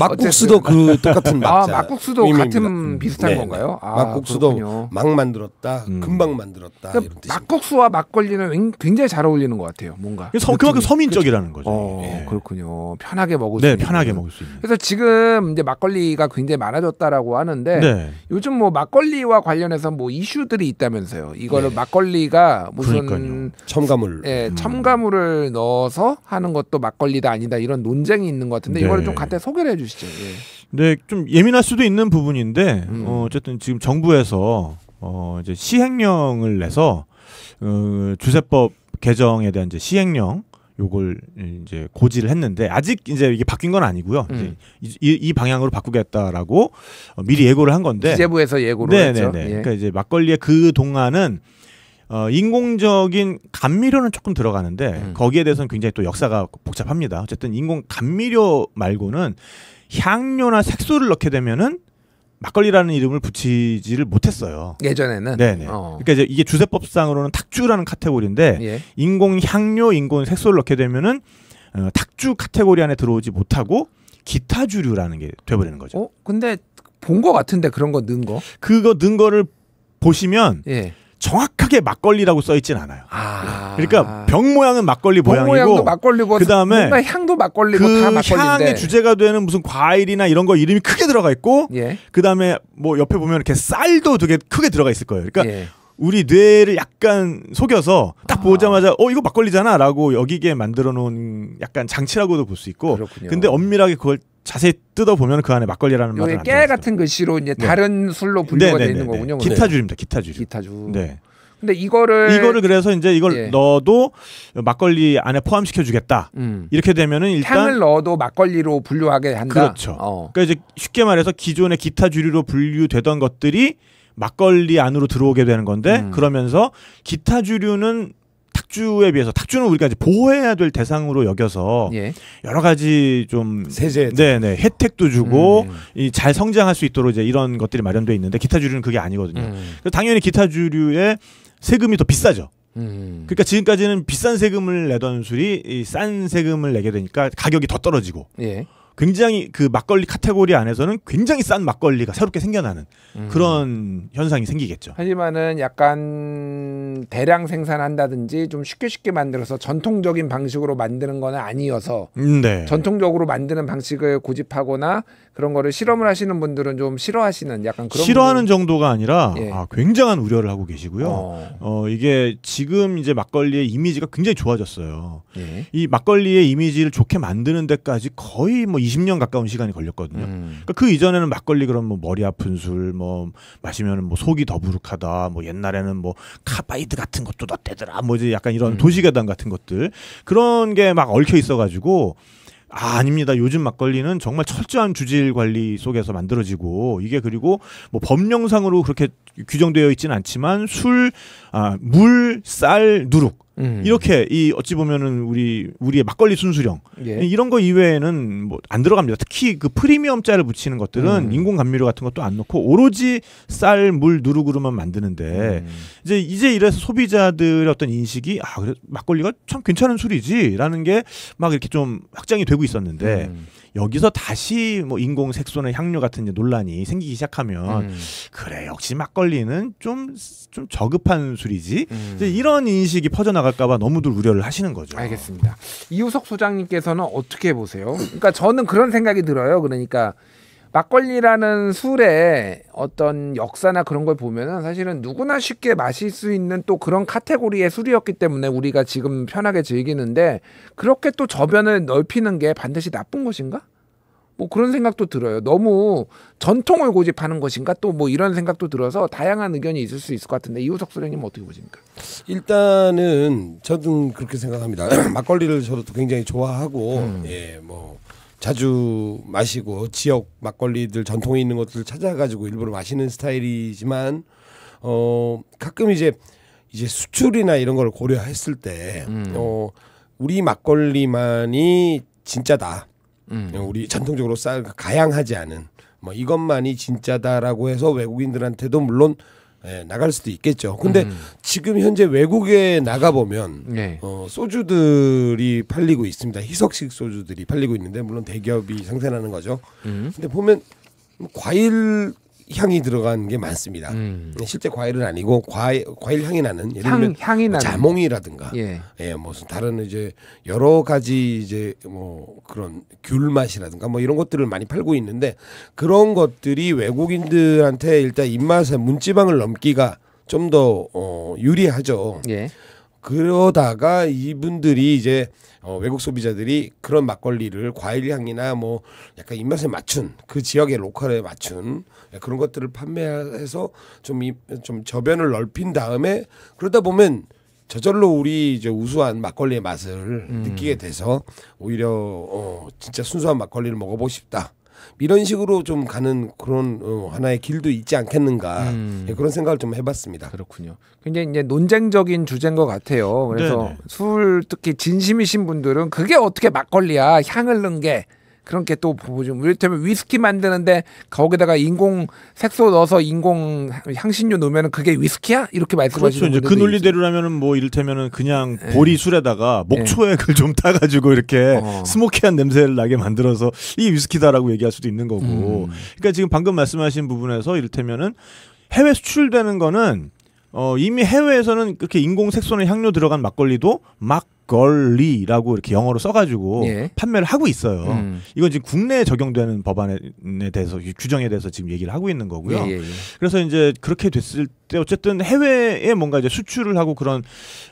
S1: 막국수도
S2: 그 똑같은 막자. 아, 막국수도 같은 음, 비슷한 네. 건가요? 아, 막국수도 그렇군요. 막 만들었다, 음. 금방 만들었다.
S1: 그러니까 막국수와 막걸리는 굉장히 잘 어울리는 것 같아요.
S2: 뭔가. 서, 그만큼 서민적이라는 거죠. 그렇죠.
S1: 예. 어, 예. 그렇군요. 편하게 먹을 네, 수있 편하게 먹을 수 있는. 그래서 지금 이제 막걸리가 굉장히 많아졌다라고 하는데 네. 요즘 뭐 막걸리와 관련해서 뭐 이슈들이 있다면서요. 이거를 네. 막걸리가 뭐 그러니까요. 첨가물, 예, 음. 첨가물을 넣어서 하는 것도 막걸리다 아니다 이런 논쟁이 있는 것 같은데 네. 이거를 좀 간단히 소개를 해주시죠. 예.
S2: 네, 좀
S3: 예민할 수도 있는 부분인데 음. 어, 어쨌든 지금 정부에서 어, 이제 시행령을 내서 어, 주세법 개정에 대한 이제 시행령 요걸 이제 고지를 했는데 아직 이제 이게 바뀐 건 아니고요. 음. 이, 이, 방향으로 바꾸겠다라고 어, 미리 예고를 한 건데 기재부에서 예고를 네네네. 했죠. 네, 네. 예. 그러니까 이제 막걸리의 그 동안은 어, 인공적인 감미료는 조금 들어가는데 음. 거기에 대해서는 굉장히 또 역사가 복잡합니다. 어쨌든 인공 감미료 말고는 향료나 색소를 넣게 되면은 막걸리라는 이름을 붙이지를 못했어요. 예전에는. 네네. 어. 그러니까 이제 이게 주세법상으로는 탁주라는 카테고리인데 예. 인공 향료, 인공 색소를 넣게 되면은 어, 탁주 카테고리 안에 들어오지 못하고 기타 주류라는 게 돼버리는 거죠. 어? 근데 본 거 같은데 그런 거 넣은 거? 그거 넣은 거를 보시면 예. 정확하게 막걸리라고 써 있진 않아요. 아. 그러니까 병 모양은 막걸리 병 모양이고 막걸리 뭐 그다음에
S1: 향도 막걸리고 뭐 그다막걸리인 향의
S3: 주제가 되는 무슨 과일이나 이런 거 이름이 크게 들어가 있고 예. 그다음에 뭐 옆에 보면 이렇게 쌀도 되게 크게 들어가 있을 거예요. 그러니까 예. 우리 뇌를 약간 속여서 딱 아. 보자마자 어 이거 막걸리잖아라고 여기게 만들어 놓은 약간 장치라고도 볼 수 있고 그렇군요. 근데 엄밀하게 그걸 자세히 뜯어 보면 그 안에 막걸리라는 말은 깨
S1: 같은 글씨로 그 이제 네. 다른 술로 분류가 네, 네, 되어 있는 거군요. 기타
S3: 줄입니다. 기타 줄. 기타 줄. 네.
S1: 근데 이거를 이거를 그래서 이제 이걸 예.
S3: 넣어도 막걸리 안에 포함시켜 주겠다. 음. 이렇게 되면은
S1: 일단 향을 넣어도 막걸리로 분류하게 한다. 그렇죠.
S3: 어. 그러니까 이제 쉽게 말해서 기존의 기타 주류로 분류되던 것들이 막걸리 안으로 들어오게 되는 건데 음. 그러면서 기타 주류는 탁주에 비해서 탁주는 우리가 이제 보호해야 될 대상으로 여겨서 예. 여러 가지 좀 세제 네네 혜택도 주고 음. 이잘 성장할 수 있도록 이제 이런 것들이 마련돼 있는데 기타 주류는 그게 아니거든요. 음. 당연히 기타 주류의 세금이 더 비싸죠. 음. 그러니까 지금까지는 비싼 세금을 내던 술이 싼 세금을 내게 되니까 가격이 더 떨어지고 예. 굉장히 그 막걸리 카테고리 안에서는 굉장히 싼 막걸리가 새롭게 생겨나는 음. 그런 현상이 생기겠죠.
S1: 하지만은 약간 대량 생산한다든지 좀 쉽게 쉽게 만들어서 전통적인 방식으로 만드는 건 아니어서 음, 네. 전통적으로 만드는 방식을 고집하거나 그런 거를 실험을 하시는 분들은 좀 싫어하시는 약간 그런 싫어하는 분
S3: 정도가 아니라 예. 아, 굉장한 우려를 하고 계시고요. 어. 어. 이게 지금 이제 막걸리의 이미지가 굉장히 좋아졌어요. 예. 이 막걸리의 이미지를 좋게 만드는 데까지 거의 뭐 20년 가까운 시간이 걸렸거든요. 음. 그러니까 그 이전에는 막걸리 그럼 뭐 머리 아픈 술, 뭐 마시면 뭐 속이 더부룩하다, 뭐 옛날에는 뭐 카바이드 같은 것도 넣대더라, 뭐 이제 약간 이런 음. 도시계단 같은 것들 그런 게 막 얽혀 있어가지고 아, 아닙니다. 요즘 막걸리는 정말 철저한 주질 관리 속에서 만들어지고 이게 그리고 뭐 법령상으로 그렇게 규정되어 있지는 않지만 술, 아, 물, 쌀, 누룩 음. 이렇게 이 어찌 보면은 우리 우리의 막걸리 순수령 예. 이런 거 이외에는 뭐 안 들어갑니다. 특히 그 프리미엄자를 붙이는 것들은 음. 인공 감미료 같은 것도 안 넣고 오로지 쌀, 물, 누룩으로만 만드는데 음. 이제 이제 이래서 소비자들의 어떤 인식이 아 그래 막걸리가 참 괜찮은 술이지라는 게 막 이렇게 좀 확장이 되고 있었는데. 음. 여기서 다시 뭐 인공 색소나 향료 같은 이제 논란이 생기기 시작하면 음. 그래 역시 막걸리는 좀좀 좀 저급한 술이지 음. 이제 이런 인식이 퍼져나갈까봐 너무들 우려를 하시는 거죠. 알겠습니다.
S1: 이우석 소장님께서는 어떻게 보세요? 그러니까 저는 그런 생각이 들어요. 그러니까 막걸리라는 술의 어떤 역사나 그런 걸 보면은 사실은 누구나 쉽게 마실 수 있는 또 그런 카테고리의 술이었기 때문에 우리가 지금 편하게 즐기는데 그렇게 또 저변을 넓히는 게 반드시 나쁜 것인가? 뭐 그런 생각도 들어요. 너무 전통을 고집하는 것인가 또 뭐 이런 생각도 들어서 다양한 의견이 있을 수 있을 것 같은데 이우석 소장님 어떻게 보십니까?
S2: 일단은 저도 그렇게 생각합니다. *clears throat* 막걸리를 저도 굉장히 좋아하고 음. 예뭐 자주 마시고 지역 막걸리들 전통이 있는 것들 찾아가지고 일부러 마시는 스타일이지만 어 가끔 이제 이제 수출이나 이런 걸 고려했을 때 음. 어, 우리 막걸리만이 진짜다. 음. 어, 우리 전통적으로 쌀 가양하지 않은 뭐 이것만이 진짜다라고 해서 외국인들한테도 물론 예, 나갈 수도 있겠죠. 근데 음. 지금 현재 외국에 나가 보면 네. 어, 소주들이 팔리고 있습니다. 희석식 소주들이 팔리고 있는데 물론 대기업이 생산하는 거죠. 음. 근데 보면 뭐 과일 향이 들어간 게 많습니다. 음. 네, 실제 과일은 아니고 과일, 과일 향이 나는 예를 들면 향, 이 나는. 자몽이라든가 예. 예. 무슨 다른 이제 여러 가지 이제 뭐 그런 귤 맛이라든가 뭐 이런 것들을 많이 팔고 있는데 그런 것들이 외국인들한테 일단 입맛에 문지방을 넘기가 좀 더 어, 유리하죠. 예. 그러다가 이분들이 이제 어, 외국 소비자들이 그런 막걸리를 과일 향이나 뭐 약간 입맛에 맞춘 그 지역의 로컬에 맞춘 그런 것들을 판매해서 좀, 이, 좀 저변을 넓힌 다음에 그러다 보면 저절로 우리 이제 우수한 막걸리의 맛을 음. 느끼게 돼서 오히려 어, 진짜 순수한 막걸리를 먹어보고 싶다. 이런 식으로 좀 가는 그런 어, 하나의 길도 있지 않겠는가 음. 예, 그런 생각을 좀 해봤습니다. 그렇군요.
S1: 굉장히 이제 논쟁적인 주제인 것 같아요.
S2: 그래서 네네. 술 특히 진심이신 분들은 그게 어떻게
S1: 막걸리야 향을 넣은 게 그런 게또 보죠. 이를테면 위스키 만드는데 거기다가 인공 색소 넣어서 인공 향신료 넣으면 그게 위스키야? 이렇게 말씀하시는 그렇죠. 그논리대로라면뭐이를테면 그냥 네. 보리
S3: 술에다가 예. 목초액을 좀 타가지고 이렇게 어. 스모키한 냄새를 나게 만들어서 이 위스키다라고 얘기할 수도 있는 거고. 음. 그러니까 지금 방금 말씀하신 부분에서 이를테면 해외 수출되는 거는 어, 이미 해외에서는 그렇게 인공 색소나 향료 들어간 막걸리도 막 걸리라고 이렇게 영어로 써가지고 예. 판매를 하고 있어요. 음. 이건 지금 국내에 적용되는 법안에 대해서 규정에 대해서 지금 얘기를 하고 있는 거고요. 예, 예, 예, 그래서 이제 그렇게 됐을 때 어쨌든 해외에 뭔가 이제 수출을 하고 그런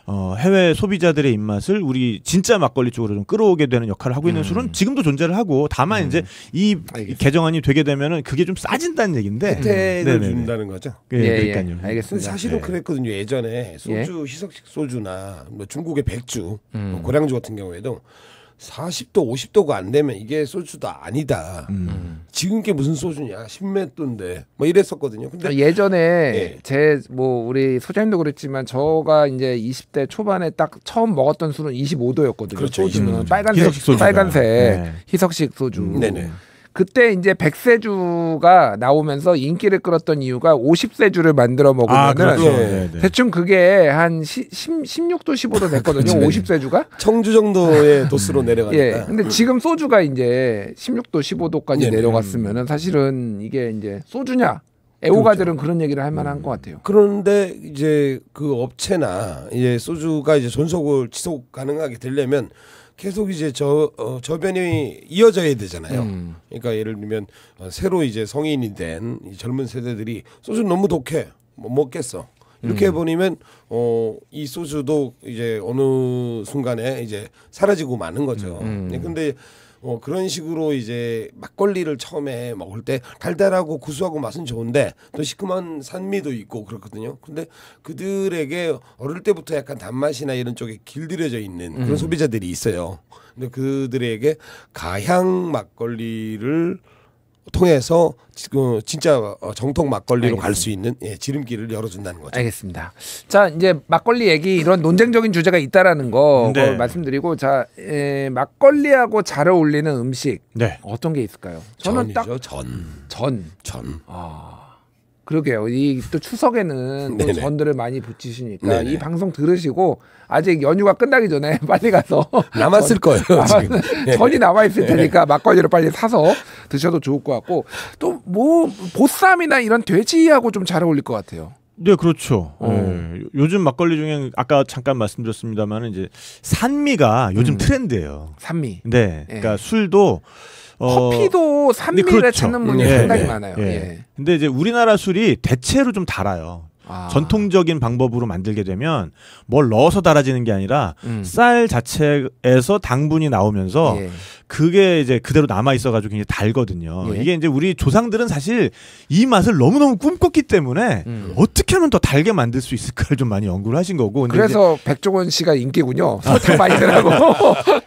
S3: 어, 해외 소비자들의 입맛을 우리 진짜 막걸리 쪽으로 좀 끌어오게 되는 역할을 하고 있는 음. 술은 지금도 존재를 하고 다만 음. 이제 이 알겠습니다. 개정안이 되게 되면은 그게 좀 싸진다는 얘기인데 혜택을 음. 준다는 거죠. 예, 예, 예, 그러니까요. 알겠습니다. 사실은 네.
S2: 그랬거든요. 예전에 소주 희석식 소주나 뭐 중국의 백주 음. 뭐 고량주 같은 경우에도 40도 50도가 안 되면 이게 소주도 아니다. 음. 지금 게 무슨 소주냐 10몇 도인데 뭐 이랬었거든요.
S1: 근데 예전에 예. 제뭐 우리 소장님도 그랬지만 저가 이제 20대 초반에 딱 처음 먹었던 술은 25도였거든요. 그렇죠. 소주는 빨간색 희석식 소주 빨간색 네. 희석식 소주. 음. 네네. 그때 이제 백세주가 나오면서 인기를 끌었던 이유가 50세주를 만들어 아, 먹으면은 아, 네, 네. 대충 그게 한 시, 1 6도 15도 됐거든요. 네. 50세주가 청주 정도의 도수로 내려가니 예. 근데 지금 소주가 이제 16도 15도까지 내려갔으면은 사실은 이게 이제 소주냐 애호가들은 그렇죠. 그런 얘기를 할 만한 음. 것 같아요.
S2: 그런데 이제 그 업체나 이제 소주가 이제 존속을 지속 가능하게 되려면 계속 이제 저 어, 저변이 이어져야 되잖아요. 음. 그러니까 예를 들면 어, 새로 이제 성인이 된 이 젊은 세대들이 소주 너무 독해 못 뭐 먹겠어. 이렇게 음. 해버리면 어, 이 소주도 이제 어느 순간에 이제 사라지고 마는 거죠. 음. 네, 근데 어, 그런 식으로 이제 막걸리를 처음에 먹을 때 달달하고 구수하고 맛은 좋은데 또 시큼한 산미도 있고 그렇거든요. 근데 그들에게 어릴 때부터 약간 단맛이나 이런 쪽에 길들여져 있는 그런 음. 소비자들이 있어요. 근데 그들에게 가향 막걸리를 통해서 지금 그 진짜 어, 정통 막걸리로 갈 수 있는 예, 지름길을 열어준다는 거죠. 알겠습니다. 자 이제
S1: 막걸리 얘기 이런 논쟁적인 주제가 있다라는 거 네. 뭐 말씀드리고 자 예, 막걸리하고 잘 어울리는 음식 네. 어떤 게 있을까요? 저는 전이죠, 딱 전. 전. 전. 아. 그러게요. 이 또 추석에는 또 *laughs* 전들을 많이 붙이시니까 네네. 이 방송 들으시고 아직 연휴가 끝나기 전에 *laughs* 빨리 가서 *laughs* 남았을 거예요. 지금. 네. 전이 남아 있을 네. 테니까 막걸리를 빨리 사서 드셔도 좋을 것 같고 또 뭐 보쌈이나 이런 돼지하고 좀 잘 어울릴 것 같아요. 네, 그렇죠. 어. 네. 요즘
S3: 막걸리 중에 아까 잠깐 말씀드렸습니다만 이제 산미가 요즘 음. 트렌드예요. 산미. 네, 예. 그러니까 네. 술도 어, 커피도 산미를 네, 그렇죠. 찾는 분이 예, 상당히 예, 많아요. 예. 예. 근데 이제 우리나라 술이 대체로 좀 달아요. 아. 전통적인 방법으로 만들게 되면 뭘 넣어서 달아지는 게 아니라 음. 쌀 자체에서 당분이 나오면서 예. 그게 이제 그대로 남아 있어가지고 굉장히 달거든요. 예. 이게 이제 우리 조상들은 사실 이 맛을 너무 너무 꿈꿨기 때문에 음. 어떻게 하면 더 달게 만들 수 있을까를 좀 많이 연구를 하신 거고. 그래서
S1: 백종원 씨가 인기군요. 아. 설탕 아, 많이 들라고.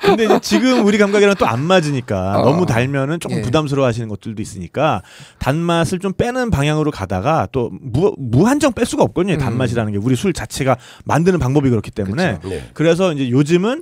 S1: 근데
S3: 이제 지금 우리 감각이랑 또 안 맞으니까 어. 너무 달면은 조금 예. 부담스러워하시는 것들도 있으니까 단맛을 좀 빼는 방향으로 가다가 또 무, 무한정 뺄 수가 없거든요. 음. 단맛이라는 게 우리 술 자체가 만드는 방법이 그렇기 때문에. 그 그래서 이제 요즘은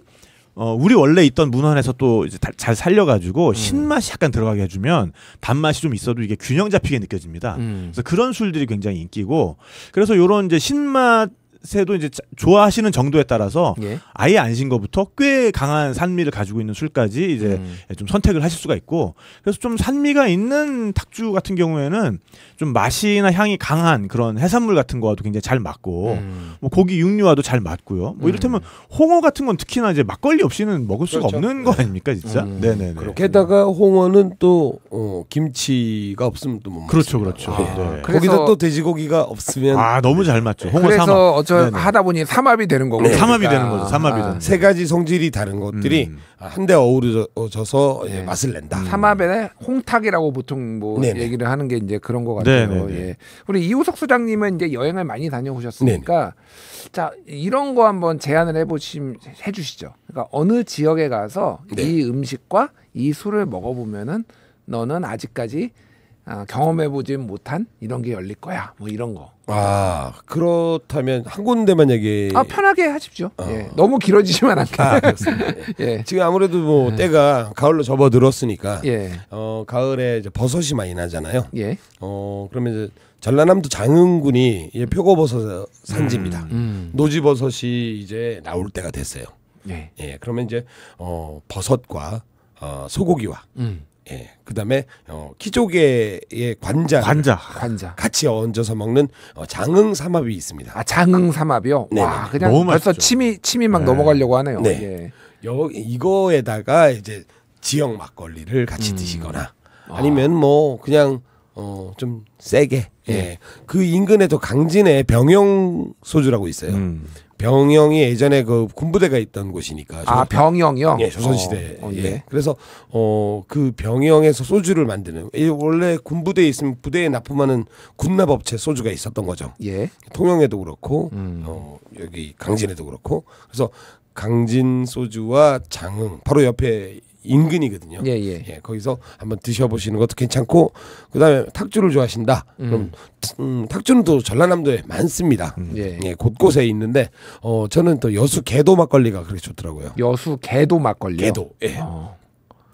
S3: 어, 우리 원래 있던 문헌에서 또 이제 다, 잘 살려가지고 음. 신맛이 약간 들어가게 해주면 단맛이 좀 있어도 이게 균형 잡히게 느껴집니다. 음. 그래서 그런 술들이 굉장히 인기고 그래서 요런 이제 신맛 새도 이제 좋아하시는 정도에 따라서 예. 아예 안신 거부터 꽤 강한 산미를 가지고 있는 술까지 이제 음. 예, 좀 선택을 하실 수가 있고 그래서 좀 산미가 있는 탁주 같은 경우에는 좀 맛이나 향이 강한 그런 해산물 같은 거와도 굉장히 잘 맞고 음. 뭐 고기 육류와도 잘 맞고요 뭐 음. 이를테면 홍어 같은 건 특히나 이제 막걸리 없이는 먹을 수가 그렇죠. 없는 네. 거 아닙니까 진짜 음. 네네네
S2: 게다가 홍어는 또 어, 김치가 없으면 또못 그렇죠 그렇죠 아, 네. 네. 거기다 또 돼지고기가 없으면 아 너무 잘 맞죠 홍어 그래서 저 네네. 하다 보니 삼합이 되는 거고. 네. 삼합이 그러니까. 되는 거죠. 아. 삼합이 아. 되는. 세 가지 성질이 다른 것들이 음. 한데 어우러져서 네. 맛을 낸다.
S1: 삼합에 는 홍탁이라고 보통 뭐 네네. 얘기를 하는 게 이제 그런 거 같아요. 예. 우리 이우석 소장님은 이제 여행을 많이 다녀오셨으니까 네네. 자 이런 거 한번 제안을 해보심 해주시죠. 그러니까 어느 지역에 가서 네. 이 음식과 이 술을 먹어보면은 너는 아직까지 어, 경험해보지
S2: 못한 이런 게 열릴 거야. 뭐 이런 거. 아 그렇다면 한 군데만 얘기. 아
S1: 편하게 하십시오. 어. 예,
S2: 너무 길어지지만 않게. 아, *laughs* 예. 예. 지금 아무래도 뭐 예. 때가 가을로 접어들었으니까. 예. 어 가을에 이제 버섯이 많이 나잖아요. 예. 어 그러면 이제 전라남도 장흥군이 예, 표고버섯 산지입니다. 음, 음. 노지버섯이 이제 나올 때가 됐어요. 예. 예. 그러면 이제 어 버섯과 어 소고기와 음. 예. 그다음에 어, 키조개의 관자, 관자, 관자 같이 얹어서 먹는 어, 장흥 삼합이 있습니다. 아 장흥 삼합이요? 네. 와 그냥 너무 벌써 침이 침이 막 네. 넘어가려고 하네요. 네. 예. 여 이거에다가 이제 지역 막걸리를 같이 음. 드시거나 아. 아니면 뭐 그냥 어, 좀 세게 예. 예. 그 인근에 도 강진에 병영 소주라고 있어요. 음. 병영이 예전에 그 군부대가 있던 곳이니까. 아 병영이요? 예, 조선시대. 어, 어, 예. 예. 그래서 어 그 병영에서 소주를 만드는 원래 군부대에 있으면 부대에 납품하는 군납업체 소주가 있었던 거죠. 예. 통영에도 그렇고 음. 어, 여기 강진에도 그렇고 그래서 강진 소주와 장흥 바로 옆에 인근이거든요. 예, 예. 예, 거기서 한번 드셔보시는 것도 괜찮고 그다음에 탁주를 좋아하신다. 그럼 음, 음 탁주는 또 전라남도에 많습니다. 음. 예, 예. 예, 곳곳에 있는데 어 저는 또 여수 개도 막걸리가 그렇게 좋더라고요. 여수 개도 막걸리. 개도. 예. 어.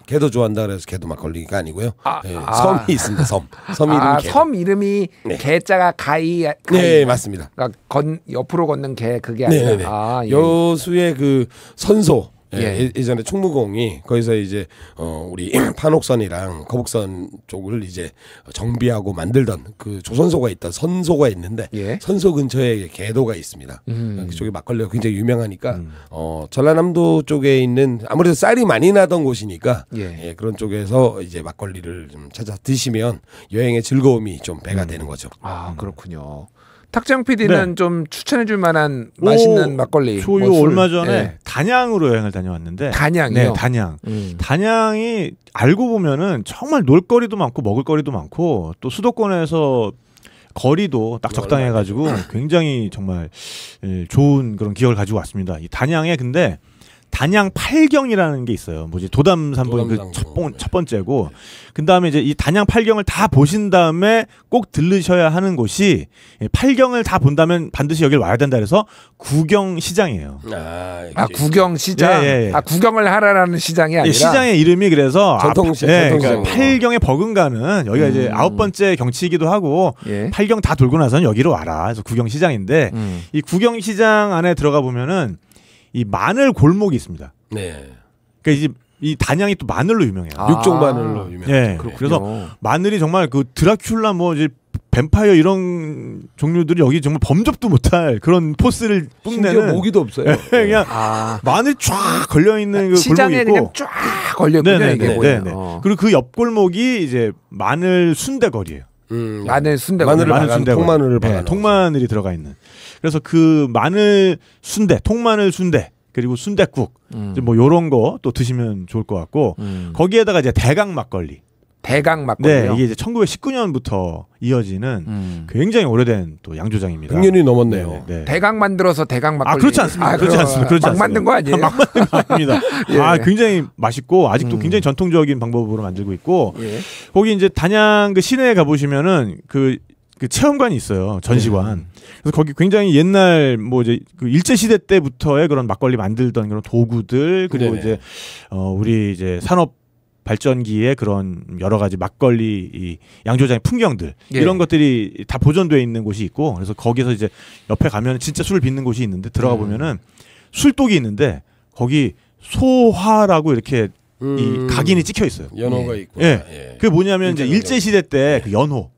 S2: 개도 좋아한다 그래서 개도 막걸리가 아니고요. 아, 예, 아. 섬이 있습니다. 섬. 섬 이름이 아, 개섬 이름이 네. 개자가
S1: 가이, 가이. 네, 맞습니다.
S2: 그러니까 건 옆으로 걷는 개 그게 네, 아니라. 네, 네. 아, 예. 여수의 그 선소 예. 예전에 충무공이 거기서 이제 어 우리 *clears throat* 판옥선이랑 거북선 쪽을 이제 정비하고 만들던 그 조선소가 있던 선소가 있는데 예. 선소 근처에 개도가 있습니다. 음. 어, 그쪽에 막걸리가 굉장히 유명하니까 음. 어 전라남도 쪽에 있는 아무래도 쌀이 많이 나던 곳이니까 예. 예. 그런 쪽에서 이제 막걸리를 좀 찾아 드시면 여행의 즐거움이 좀 배가 음. 되는 거죠. 아 음. 그렇군요.
S1: 탁장 PD는 네. 좀 추천해줄 만한 맛있는 오, 막걸리. 저요 뭐 얼마 전에 네.
S2: 단양으로 여행을 다녀왔는데. 단양이요. 네, 단양.
S3: 음. 단양이 알고 보면은 정말 놀거리도 많고 먹을거리도 많고 또 수도권에서 거리도 딱 뭐 적당해가지고 굉장히 정말 예, 좋은 그런 기억을 가지고 왔습니다. 이 단양에 근데 단양 팔경이라는 게 있어요. 뭐지 도담 산봉 그 그첫 네. 첫 번째고 네. 그 다음에 이제 이 단양 팔경을 다 보신 다음에 꼭 들르셔야 하는 곳이 예, 팔경을 다 본다면 반드시 여길 와야 된다 그래서 구경 시장이에요.
S1: 아, 아 구경 시장. 예, 예, 예. 아 구경을 하라라는 시장이 예, 아니라
S3: 시장의 이름이 그래서 전통시, 아, 예, 그러니까 팔경의 버금가는 여기가 음. 이제 아홉 번째 경치이기도 하고 예. 팔경 다 돌고 나서는 여기로 와라. 그래서 구경 시장인데 음. 이 구경 시장 안에 들어가 보면은 이 마늘 골목이 있습니다. 네. 그러니까 이제 이 단양이 또 마늘로 유명해요. 아~ 육종 마늘로 아. 유명해요. 네. 예. 그렇군요. 그래서 마늘이 정말 그 드라큘라 뭐 이제 뱀파이어 이런 종류들이 여기 정말 범접도 못할 그런 포스를 뿜내는 모기도 없어요. *laughs* 예, 그냥 아. 마늘 쫙 걸려 있는 그 골목이 있고 그냥 쫙 걸려 있는 이게 네네. 어. 그리고 그 옆 골목이 이제 마늘 순대거리예요.
S2: 음, 마늘 순대 마늘을 마늘 순대 통마늘을
S3: 네, 통마늘이 들어가 있는. 그래서 그 마늘 순대, 통마늘 순대 그리고 순대국 음. 뭐 요런 거 또 드시면 좋을 것 같고 음. 거기에다가 이제 대강 막걸리 대강 막걸리 네, 이게 이제 1919년부터 이어지는 음. 굉장히 오래된 또 양조장입니다. 100년이 넘었네요. 네, 네, 네.
S1: 대강 만들어서 대강 아, 막걸리. 아, 그렇지 않습니다. 아, 그렇지 않습니다. 그렇지 막 않습니다. 만든 거 아니에요? 막 만든 거 아닙니다. *laughs* 예. 아, 굉장히
S3: 맛있고 아직도 음. 굉장히 전통적인 방법으로 만들고 있고 예. 거기 이제 단양 그 시내에 가 보시면은 그, 그 체험관이 있어요. 전시관. 음. 그래서 거기 굉장히 옛날 뭐 이제 그 일제 시대 때부터의 그런 막걸리 만들던 그런 도구들 그리고 네네. 이제 어 우리 이제 산업 발전기의 그런 여러 가지 막걸리 이 양조장의 풍경들 예. 이런 것들이 다 보존돼 있는 곳이 있고 그래서 거기서 이제 옆에 가면 진짜 술을 빚는 곳이 있는데 들어가 음. 보면은 술독이 있는데 거기 소화라고 이렇게 음. 이 각인이 찍혀 있어요. 연호가 예. 있고. 예. 예. 그게 뭐냐면 이제 일제 시대 때그 예. 연호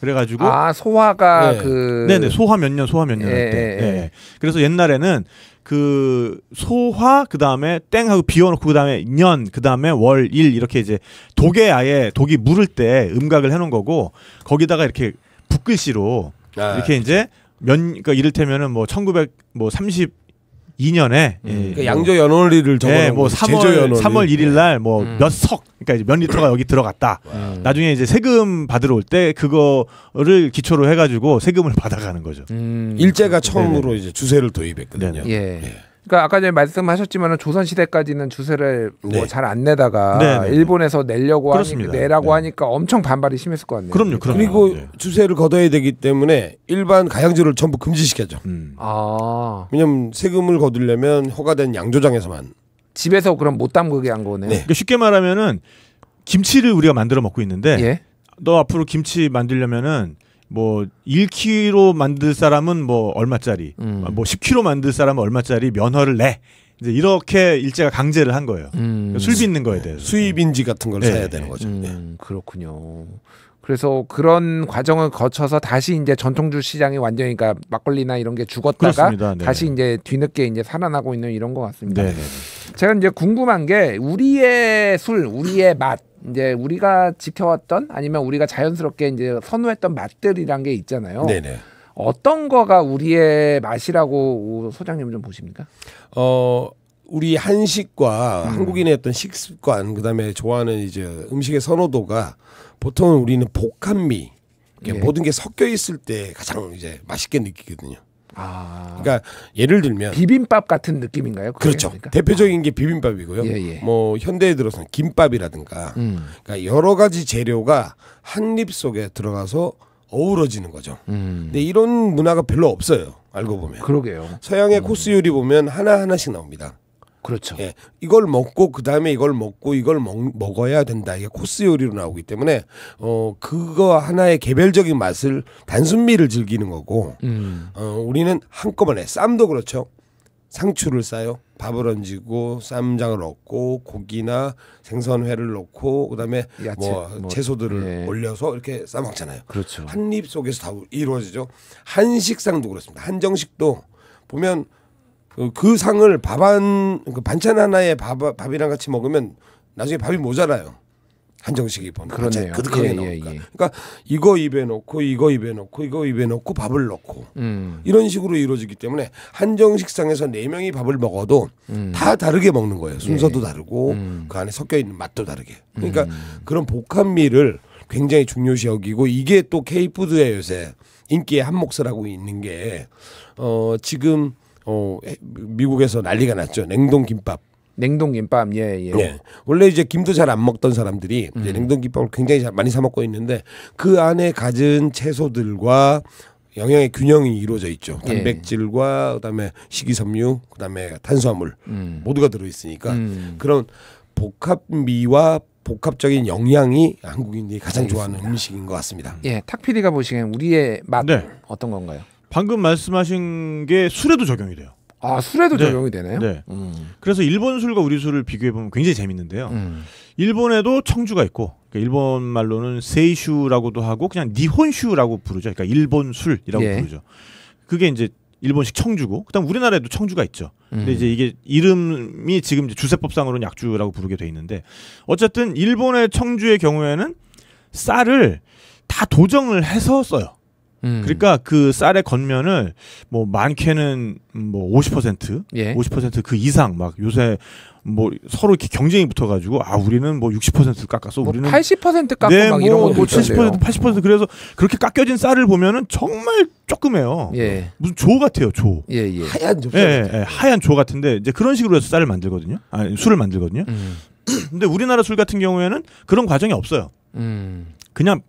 S3: 그래가지고 아 소화가 예. 그 네네 소화 몇 년 소화 몇년 예, 때. 예, 예. 예. 그래서 옛날에는 그 소화 그 다음에 땡 하고 비워놓고 그 다음에 년 그 다음에 월 일 이렇게 이제 독에 아예 독이 물을 때 음각을 해놓은 거고 거기다가 이렇게 붓글씨로 아. 이렇게 이제 면 그러니까 이를테면은 뭐 1900 뭐 30 2년에 음.
S2: 예. 그러니까 뭐 양조 연월일을 적어 놓뭐 3월 3월 1일
S3: 날뭐 몇석 음. 그러니까 이제 몇 리터가 여기 들어갔다. 음. 음. 나중에 이제 세금 받으러 올 때 그거를 기초로 해 가지고 세금을 *laughs* 받아 가는 거죠. 음. 일제가 네, 네, 네. 처음으로 네네. 이제 주세를 도입했거든요. 예. 예.
S1: 그러니까 아까 전에 말씀하셨지만 조선 시대까지는 주세를 뭐잘안 네. 내다가 네네 일본에서 내려고 하니까 내라고 네. 하니까 엄청 반발이 심했을 것 같네요.
S2: 그럼요. 그럼요. 그리고 네. 주세를 거둬야 되기 때문에 일반 가양주를 전부 금지시켜죠. 음. 아. 왜냐면 세금을 거두려면 허가된 양조장에서만 집에서 그럼 못 담그게 한 거네요. 그러니까
S3: 쉽게 말하면은 김치를 우리가 만들어 먹고 있는데 예?
S2: 너 앞으로 김치
S3: 만들려면은 뭐 1kg 만들 사람은 뭐 얼마짜리, 음. 뭐 10kg 만들 사람은 얼마짜리 면허를 내. 이제 이렇게 일제가 강제를 한 거예요. 음. 술빚는
S1: 그러니까 거에 대해서. 수입인지 같은 걸 네. 사야 되는
S2: 거죠. 음, 네. 그렇군요.
S1: 그래서 그런 과정을 거쳐서 다시 이제 전통주 시장이 완전히 그러니까 막걸리나 이런 게 죽었다가 네. 다시 이제 뒤늦게 이제 살아나고 있는 이런 것 같습니다. 네네. 네, 네. 제가 이제 궁금한 게 우리의 술, 우리의 맛 이제 우리가 지켜왔던 아니면 우리가 자연스럽게 이제 선호했던 맛들이란 게 있잖아요. 네네. 어떤 거가 우리의 맛이라고 소장님 좀 보십니까?
S2: 어 우리 한식과 음. 한국인의 어떤 식습관 그다음에 좋아하는 이제 음식의 선호도가 보통 우리는 복합미 예. 네. 모든 게 섞여 있을 때 가장 이제 맛있게 느끼거든요. 아. 그러니까 예를 들면 비빔밥 같은 느낌인가요? 그렇죠 그러니까? 대표적인 게 비빔밥이고요. 예, 예. 뭐 현대에 들어서는 김밥이라든가 음. 그러니까 여러 가지 재료가 한 입 속에 들어가서 어우러지는 거죠. 음. 근데 이런 문화가 별로 없어요. 알고 보면. 그러게요. 서양의 음. 코스 요리 보면 하나 하나씩 나옵니다. 그렇죠. 예, 이걸 먹고 그 다음에 이걸 먹고 이걸 먹, 먹어야 된다. 이게 코스 요리로 나오기 때문에 어 그거 하나의 개별적인 맛을 단순미를 즐기는 거고 음. 어, 우리는 한꺼번에 쌈도 그렇죠. 상추를 싸요. 밥을 얹고 쌈장을 넣고 고기나 생선회를 넣고 그다음에 야채, 뭐, 뭐 채소들을 예. 올려서 이렇게 싸 먹잖아요. 그렇죠. 한입 속에서 다 이루어지죠. 한식상도 그렇습니다. 한정식도 보면 어, 그, 상을 밥한 그 반찬 하나에 밥 밥이랑 같이 먹으면 나중에 밥이 모자라요. 한정식이 보면 그러네요. 그득하게 예, 넣으니까. 예, 예. 그러니까 이거 입에 넣고 이거 입에 넣고 이거 입에 넣고 밥을 넣고 음. 이런 식으로 이루어지기 때문에 한정식상에서 네 명이 밥을 먹어도 음. 다 다르게 먹는 거예요. 순서도 예. 다르고 음. 그 안에 섞여 있는 맛도 다르게. 그러니까 음. 그런 복합미를 굉장히 중요시 여기고 이게 또 케이푸드의 요새 인기의 한몫을 하고 있는 게 어 지금 어, 미국에서 난리가 났죠. 냉동 김밥. 냉동 김밥 예, 예. 예. 원래 이제 김도 잘 안 먹던 사람들이 음. 냉동 김밥을 굉장히 잘 많이 사 먹고 있는데 그 안에 가진 채소들과 영양의 균형이 이루어져 있죠. 예. 단백질과 그다음에 식이섬유, 그다음에 탄수화물 음. 모두가 들어 있으니까 음. 그런 복합미와 복합적인 영양이 한국인들이 가장 알겠습니다. 좋아하는 음식인 것 같습니다. 예, 탁 PD가 보시기엔 우리의 맛 네. 어떤 건가요? 방금 말씀하신 게 술에도 적용이 돼요.
S3: 아 술에도 네. 적용이 되네요. 네. 음. 그래서 일본 술과 우리 술을 비교해 보면 굉장히 재밌는데요. 음. 일본에도 청주가 있고 그러니까 일본 말로는 세이슈라고도 하고 그냥 니혼슈라고 부르죠. 그러니까 일본 술이라고 예. 부르죠. 그게 이제 일본식 청주고 그다음 우리나라에도 청주가 있죠. 근데 음. 이제 이게 이름이 지금 이제 주세법상으로는 약주라고 부르게 돼 있는데 어쨌든 일본의 청주의 경우에는 쌀을 다 도정을 해서 써요. 음. 그러니까 그 쌀의 겉면을 뭐 많게는 뭐50% 예. 50%그 이상 막 요새 뭐 서로 이렇게 경쟁이 붙어가지고 아 우리는 뭐 60% 깎았어 뭐 우리는 80% 깎고 네, 막 뭐 이런 뭐, 뭐70% 80% 그래서 그렇게 깎여진 쌀을 보면은 정말 조금해요 예. 무슨 조 같아요 조 예, 예. 하얀 조 예, 예, 예, 하얀 조 같은데 이제 그런 식으로 해서 쌀을 만들거든요 아 술을 만들거든요 음. 근데 우리나라 술 같은 경우에는 그런 과정이 없어요 음. 그냥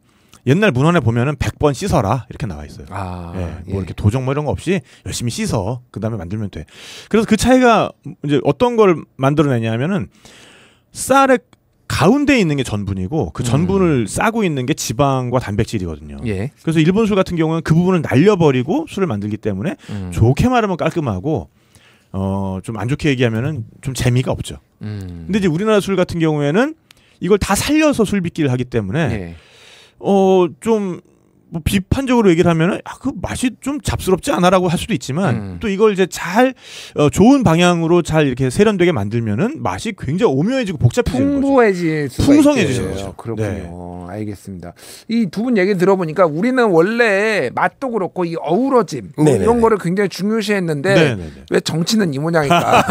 S3: 옛날 문헌에 보면은 100번 씻어라 이렇게 나와 있어요. 아, 예, 뭐 예. 이렇게 도적뭐 이런 거 없이 열심히 씻어 그 다음에 만들면 돼. 그래서 그 차이가 이제 어떤 걸 만들어내냐면은 쌀의 가운데 있는 게 전분이고 그 전분을 음. 싸고 있는 게 지방과 단백질이거든요. 예. 그래서 일본 술 같은 경우는 그 부분을 날려버리고 술을 만들기 때문에 음. 좋게 말하면 깔끔하고 어좀 안 좋게 얘기하면은 좀 재미가 없죠. 음. 근데 이제 우리나라 술 같은 경우에는 이걸 다 살려서 술빚기를 하기 때문에 예. 어, 좀뭐 비판적으로 얘기를 하면은 아, 그 맛이 좀 잡스럽지 않아라고 할 수도 있지만 음. 또 이걸 이제 잘 어, 좋은 방향으로 잘 이렇게 세련되게 만들면은 맛이 굉장히 오묘해지고 복잡해지는
S1: 풍부해질 거죠. 풍성해지는 거죠. 그렇군요. 네. 알겠습니다. 이 두 분 얘기 들어보니까 우리는 원래 맛도 그렇고 이 어우러짐 뭐 이런 거를 굉장히 중요시했는데 네네네. 왜 정치는 이모냥일까이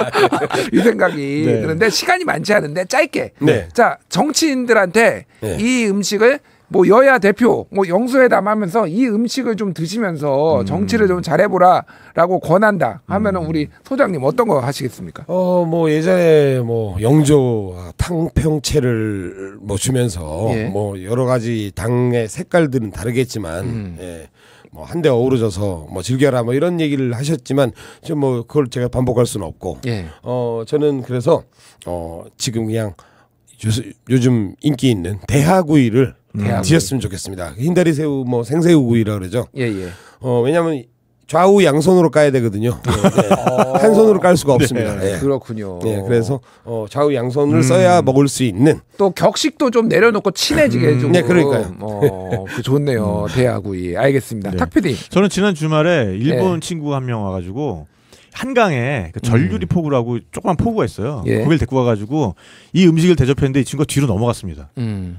S1: *laughs* 생각이 네. 드는데 시간이 많지 않은데 짧게 네. 자 정치인들한테 네. 이 음식을 뭐 여야 대표 뭐 영수회담하면서 이 음식을 좀 드시면서 음. 정치를 좀 잘해보라라고 권한다 하면은 음. 우리 소장님 어떤 거 하시겠습니까?
S2: 어뭐 예전에 뭐 영조와 탕평채를 뭐 주면서 예. 뭐 여러 가지 당의 색깔들은 다르겠지만 음. 예. 뭐 한데 어우러져서 뭐 즐겨라 뭐 이런 얘기를 하셨지만 지금 뭐 그걸 제가 반복할 수는 없고 예. 어 저는 그래서 어 지금 그냥 요즘 인기 있는 대하구이를 음, 지었으면 좋겠습니다. 흰다리 새우 뭐 생새우 구이라 그러죠. 예 예. 어 왜냐하면 좌우 양손으로 까야 되거든요. 예, 네, 네. *laughs* 한 손으로 깔 수가 없습니다. 네. 예. 그렇군요. 네, 그래서 어, 좌우 양손을 음. 써야 먹을 수 있는
S1: 또 격식도 좀 내려놓고 친해지게 음. 좀. 네, 그러니까요. 음, 어,
S2: 그 좋네요. 음. 대하구이 알겠습니다. 네. 탁피디. 저는 지난 주말에 일본
S1: 친구 한 명
S2: 와가지고
S3: 한강에 그 전유리 음. 포구라고 조그만 포구가 있어요. 예. 거길 데리고 와가지고 이 음식을 대접했는데 이 친구가 뒤로 넘어갔습니다. 음.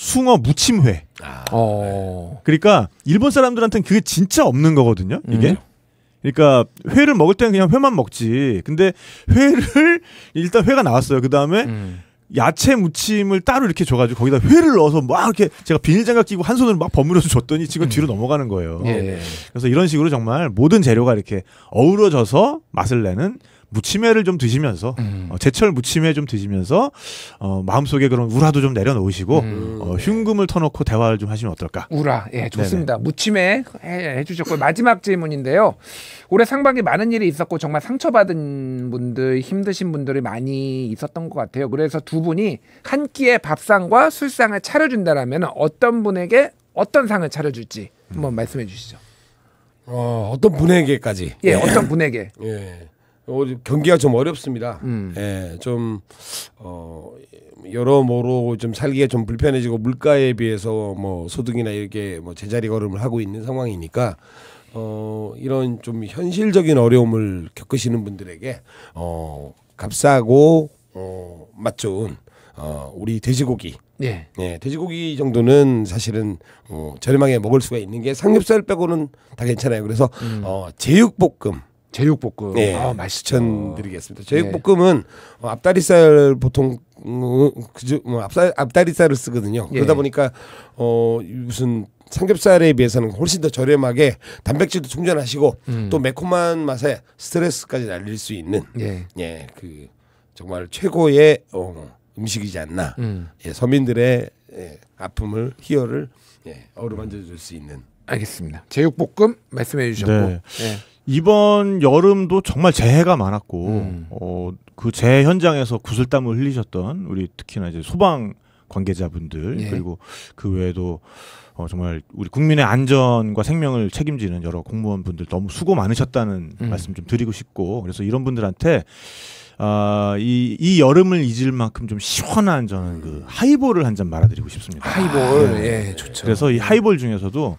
S3: 숭어 무침회. 아. 어. 네. 그러니까 일본 사람들한테는 그게 진짜 없는 거거든요. 이게. 음. 그러니까 회를 먹을 때는 그냥 회만 먹지. 근데 회를 *laughs* 일단 회가 나왔어요. 그 다음에 음. 야채 무침을 따로 이렇게 줘가지고 거기다 회를 넣어서 막 이렇게 제가 비닐장갑 끼고 한 손으로 막 버무려서 줬더니 지금 음. 뒤로 넘어가는 거예요. 예. 그래서 이런 식으로 정말 모든 재료가 이렇게 어우러져서 맛을 내는 무침회를 좀 드시면서 음. 어, 제철 무침회 좀 드시면서 어, 마음속에 그런 우라도 좀 내려놓으시고 음. 어, 흉금을 터놓고 대화를 좀 하시면 어떨까?
S1: 우라, 예, 좋습니다. 네네. 무침회 해, 해주셨고 마지막 질문인데요. 올해 상반기 많은 일이 있었고 정말 상처받은 분들, 힘드신 분들이 많이 있었던 것 같아요. 그래서 두 분이 한 끼의 밥상과 술상을 차려준다라면 어떤 분에게 어떤 상을 차려줄지 한번 말씀해 주시죠.
S2: 어, 어떤 분에게까지. 예, 예. 어떤 분에게. 예. 어, 경기가 좀 어렵습니다. 음. 예, 좀 어, 여러모로 좀살기가좀 불편해지고 물가에 비해서 뭐 소득이나 이렇게 뭐 제자리 걸음을 하고 있는 상황이니까 어, 이런 좀 현실적인 어려움을 겪으시는 분들에게 어, 값싸고 어, 맛 좋은 어, 우리 돼지고기 예. 예. 돼지고기 정도는 사실은 어, 저렴하게 먹을 수가 있는 게 삼겹살 빼고는 다 괜찮아요. 그래서 음. 어, 제육볶음 제육볶음. 네. 아, 말씀 드리겠습니다. 예. 제육볶음은 네. 앞다리살 보통 어, 그저 뭐앞다리살을 쓰거든요. 네. 그러다 보니까 어 무슨 삼겹살에 비해서는 훨씬 더 저렴하게 단백질도 충전하시고 음. 또 매콤한 맛에 스트레스까지 날릴 수 있는 예, 예그 정말 최고의 어, 음식이지 않나. 음. 예, 서민들의 예, 아픔을 희열을 예, 어루만져 줄수 있는 알겠습니다. 제육볶음 말씀해 주셨고. 네. 예. 이번
S3: 여름도 정말 재해가 많았고 음. 어, 그 재해 현장에서 구슬땀을 흘리셨던 우리 특히나 이제 소방 관계자분들 예. 그리고 그 외에도 어, 정말 우리 국민의 안전과 생명을 책임지는 여러 공무원분들 너무 수고 많으셨다는 음. 말씀 좀 드리고 싶고 그래서 이런 분들한테 아, 어, 이, 이 여름을 잊을 만큼 좀 시원한 저는 그 하이볼을 한 잔 말아드리고 싶습니다. 하이볼, 아, 네. 예, 좋죠. 그래서 이 하이볼 중에서도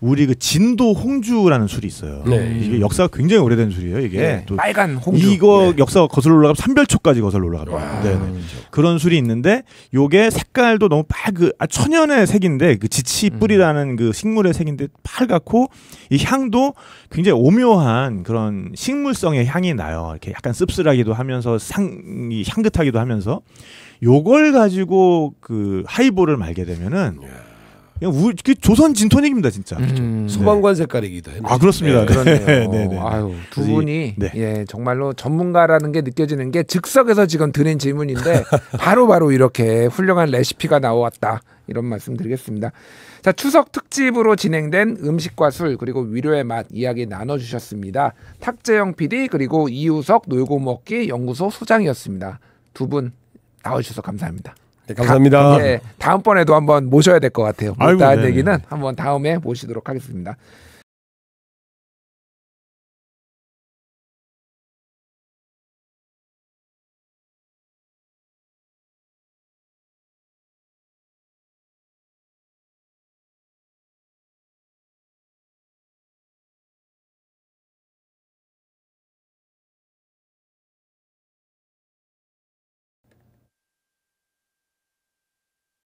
S3: 우리 그 진도 홍주라는 술이 있어요. 네. 이게 역사가 굉장히 오래된 술이에요. 이게 네. 빨간 홍주. 이거 네. 역사가 거슬러 올라가면 삼별초까지 거슬러 올라갑니다. 아, 네, 네. 그런 술이 있는데 요게 색깔도 너무 빨그 아, 천연의 색인데 그 지치 음. 뿌리라는 음. 그 식물의 색인데 빨갛고 이 향도 굉장히 오묘한 그런 식물성의 향이 나요. 이렇게 약간 씁쓸하기도 하면서 상 향긋하기도 하면서 요걸 가지고 그 하이볼을 말게 되면은. 예. 그냥 우, 그 조선 진토닉입니다 진짜. 음, 그렇죠. 네.
S1: 소방관 색깔이기도 해요. 아
S3: 그렇습니다. 네, 그러네요. 네, 네, 네,
S2: 아유
S1: 두 분이 예 정말로 전문가라는 게 느껴지는 게 즉석에서 지금 드린 질문인데 *laughs* 바로 바로 이렇게 훌륭한 레시피가 나왔다 이런 말씀드리겠습니다. 자 추석 특집으로 진행된 음식과 술 그리고 위로의 맛 이야기 나눠주셨습니다. 탁재영 PD 그리고 이우석 놀고 먹기 연구소 소장이었습니다. 두 분 나와주셔서 감사합니다. 네, 감사합니다. 다, 네, 다음번에도 한번 모셔야 될 것 같아요. 못다한 네, 네. 얘기는 한번 다음에 모시도록 하겠습니다.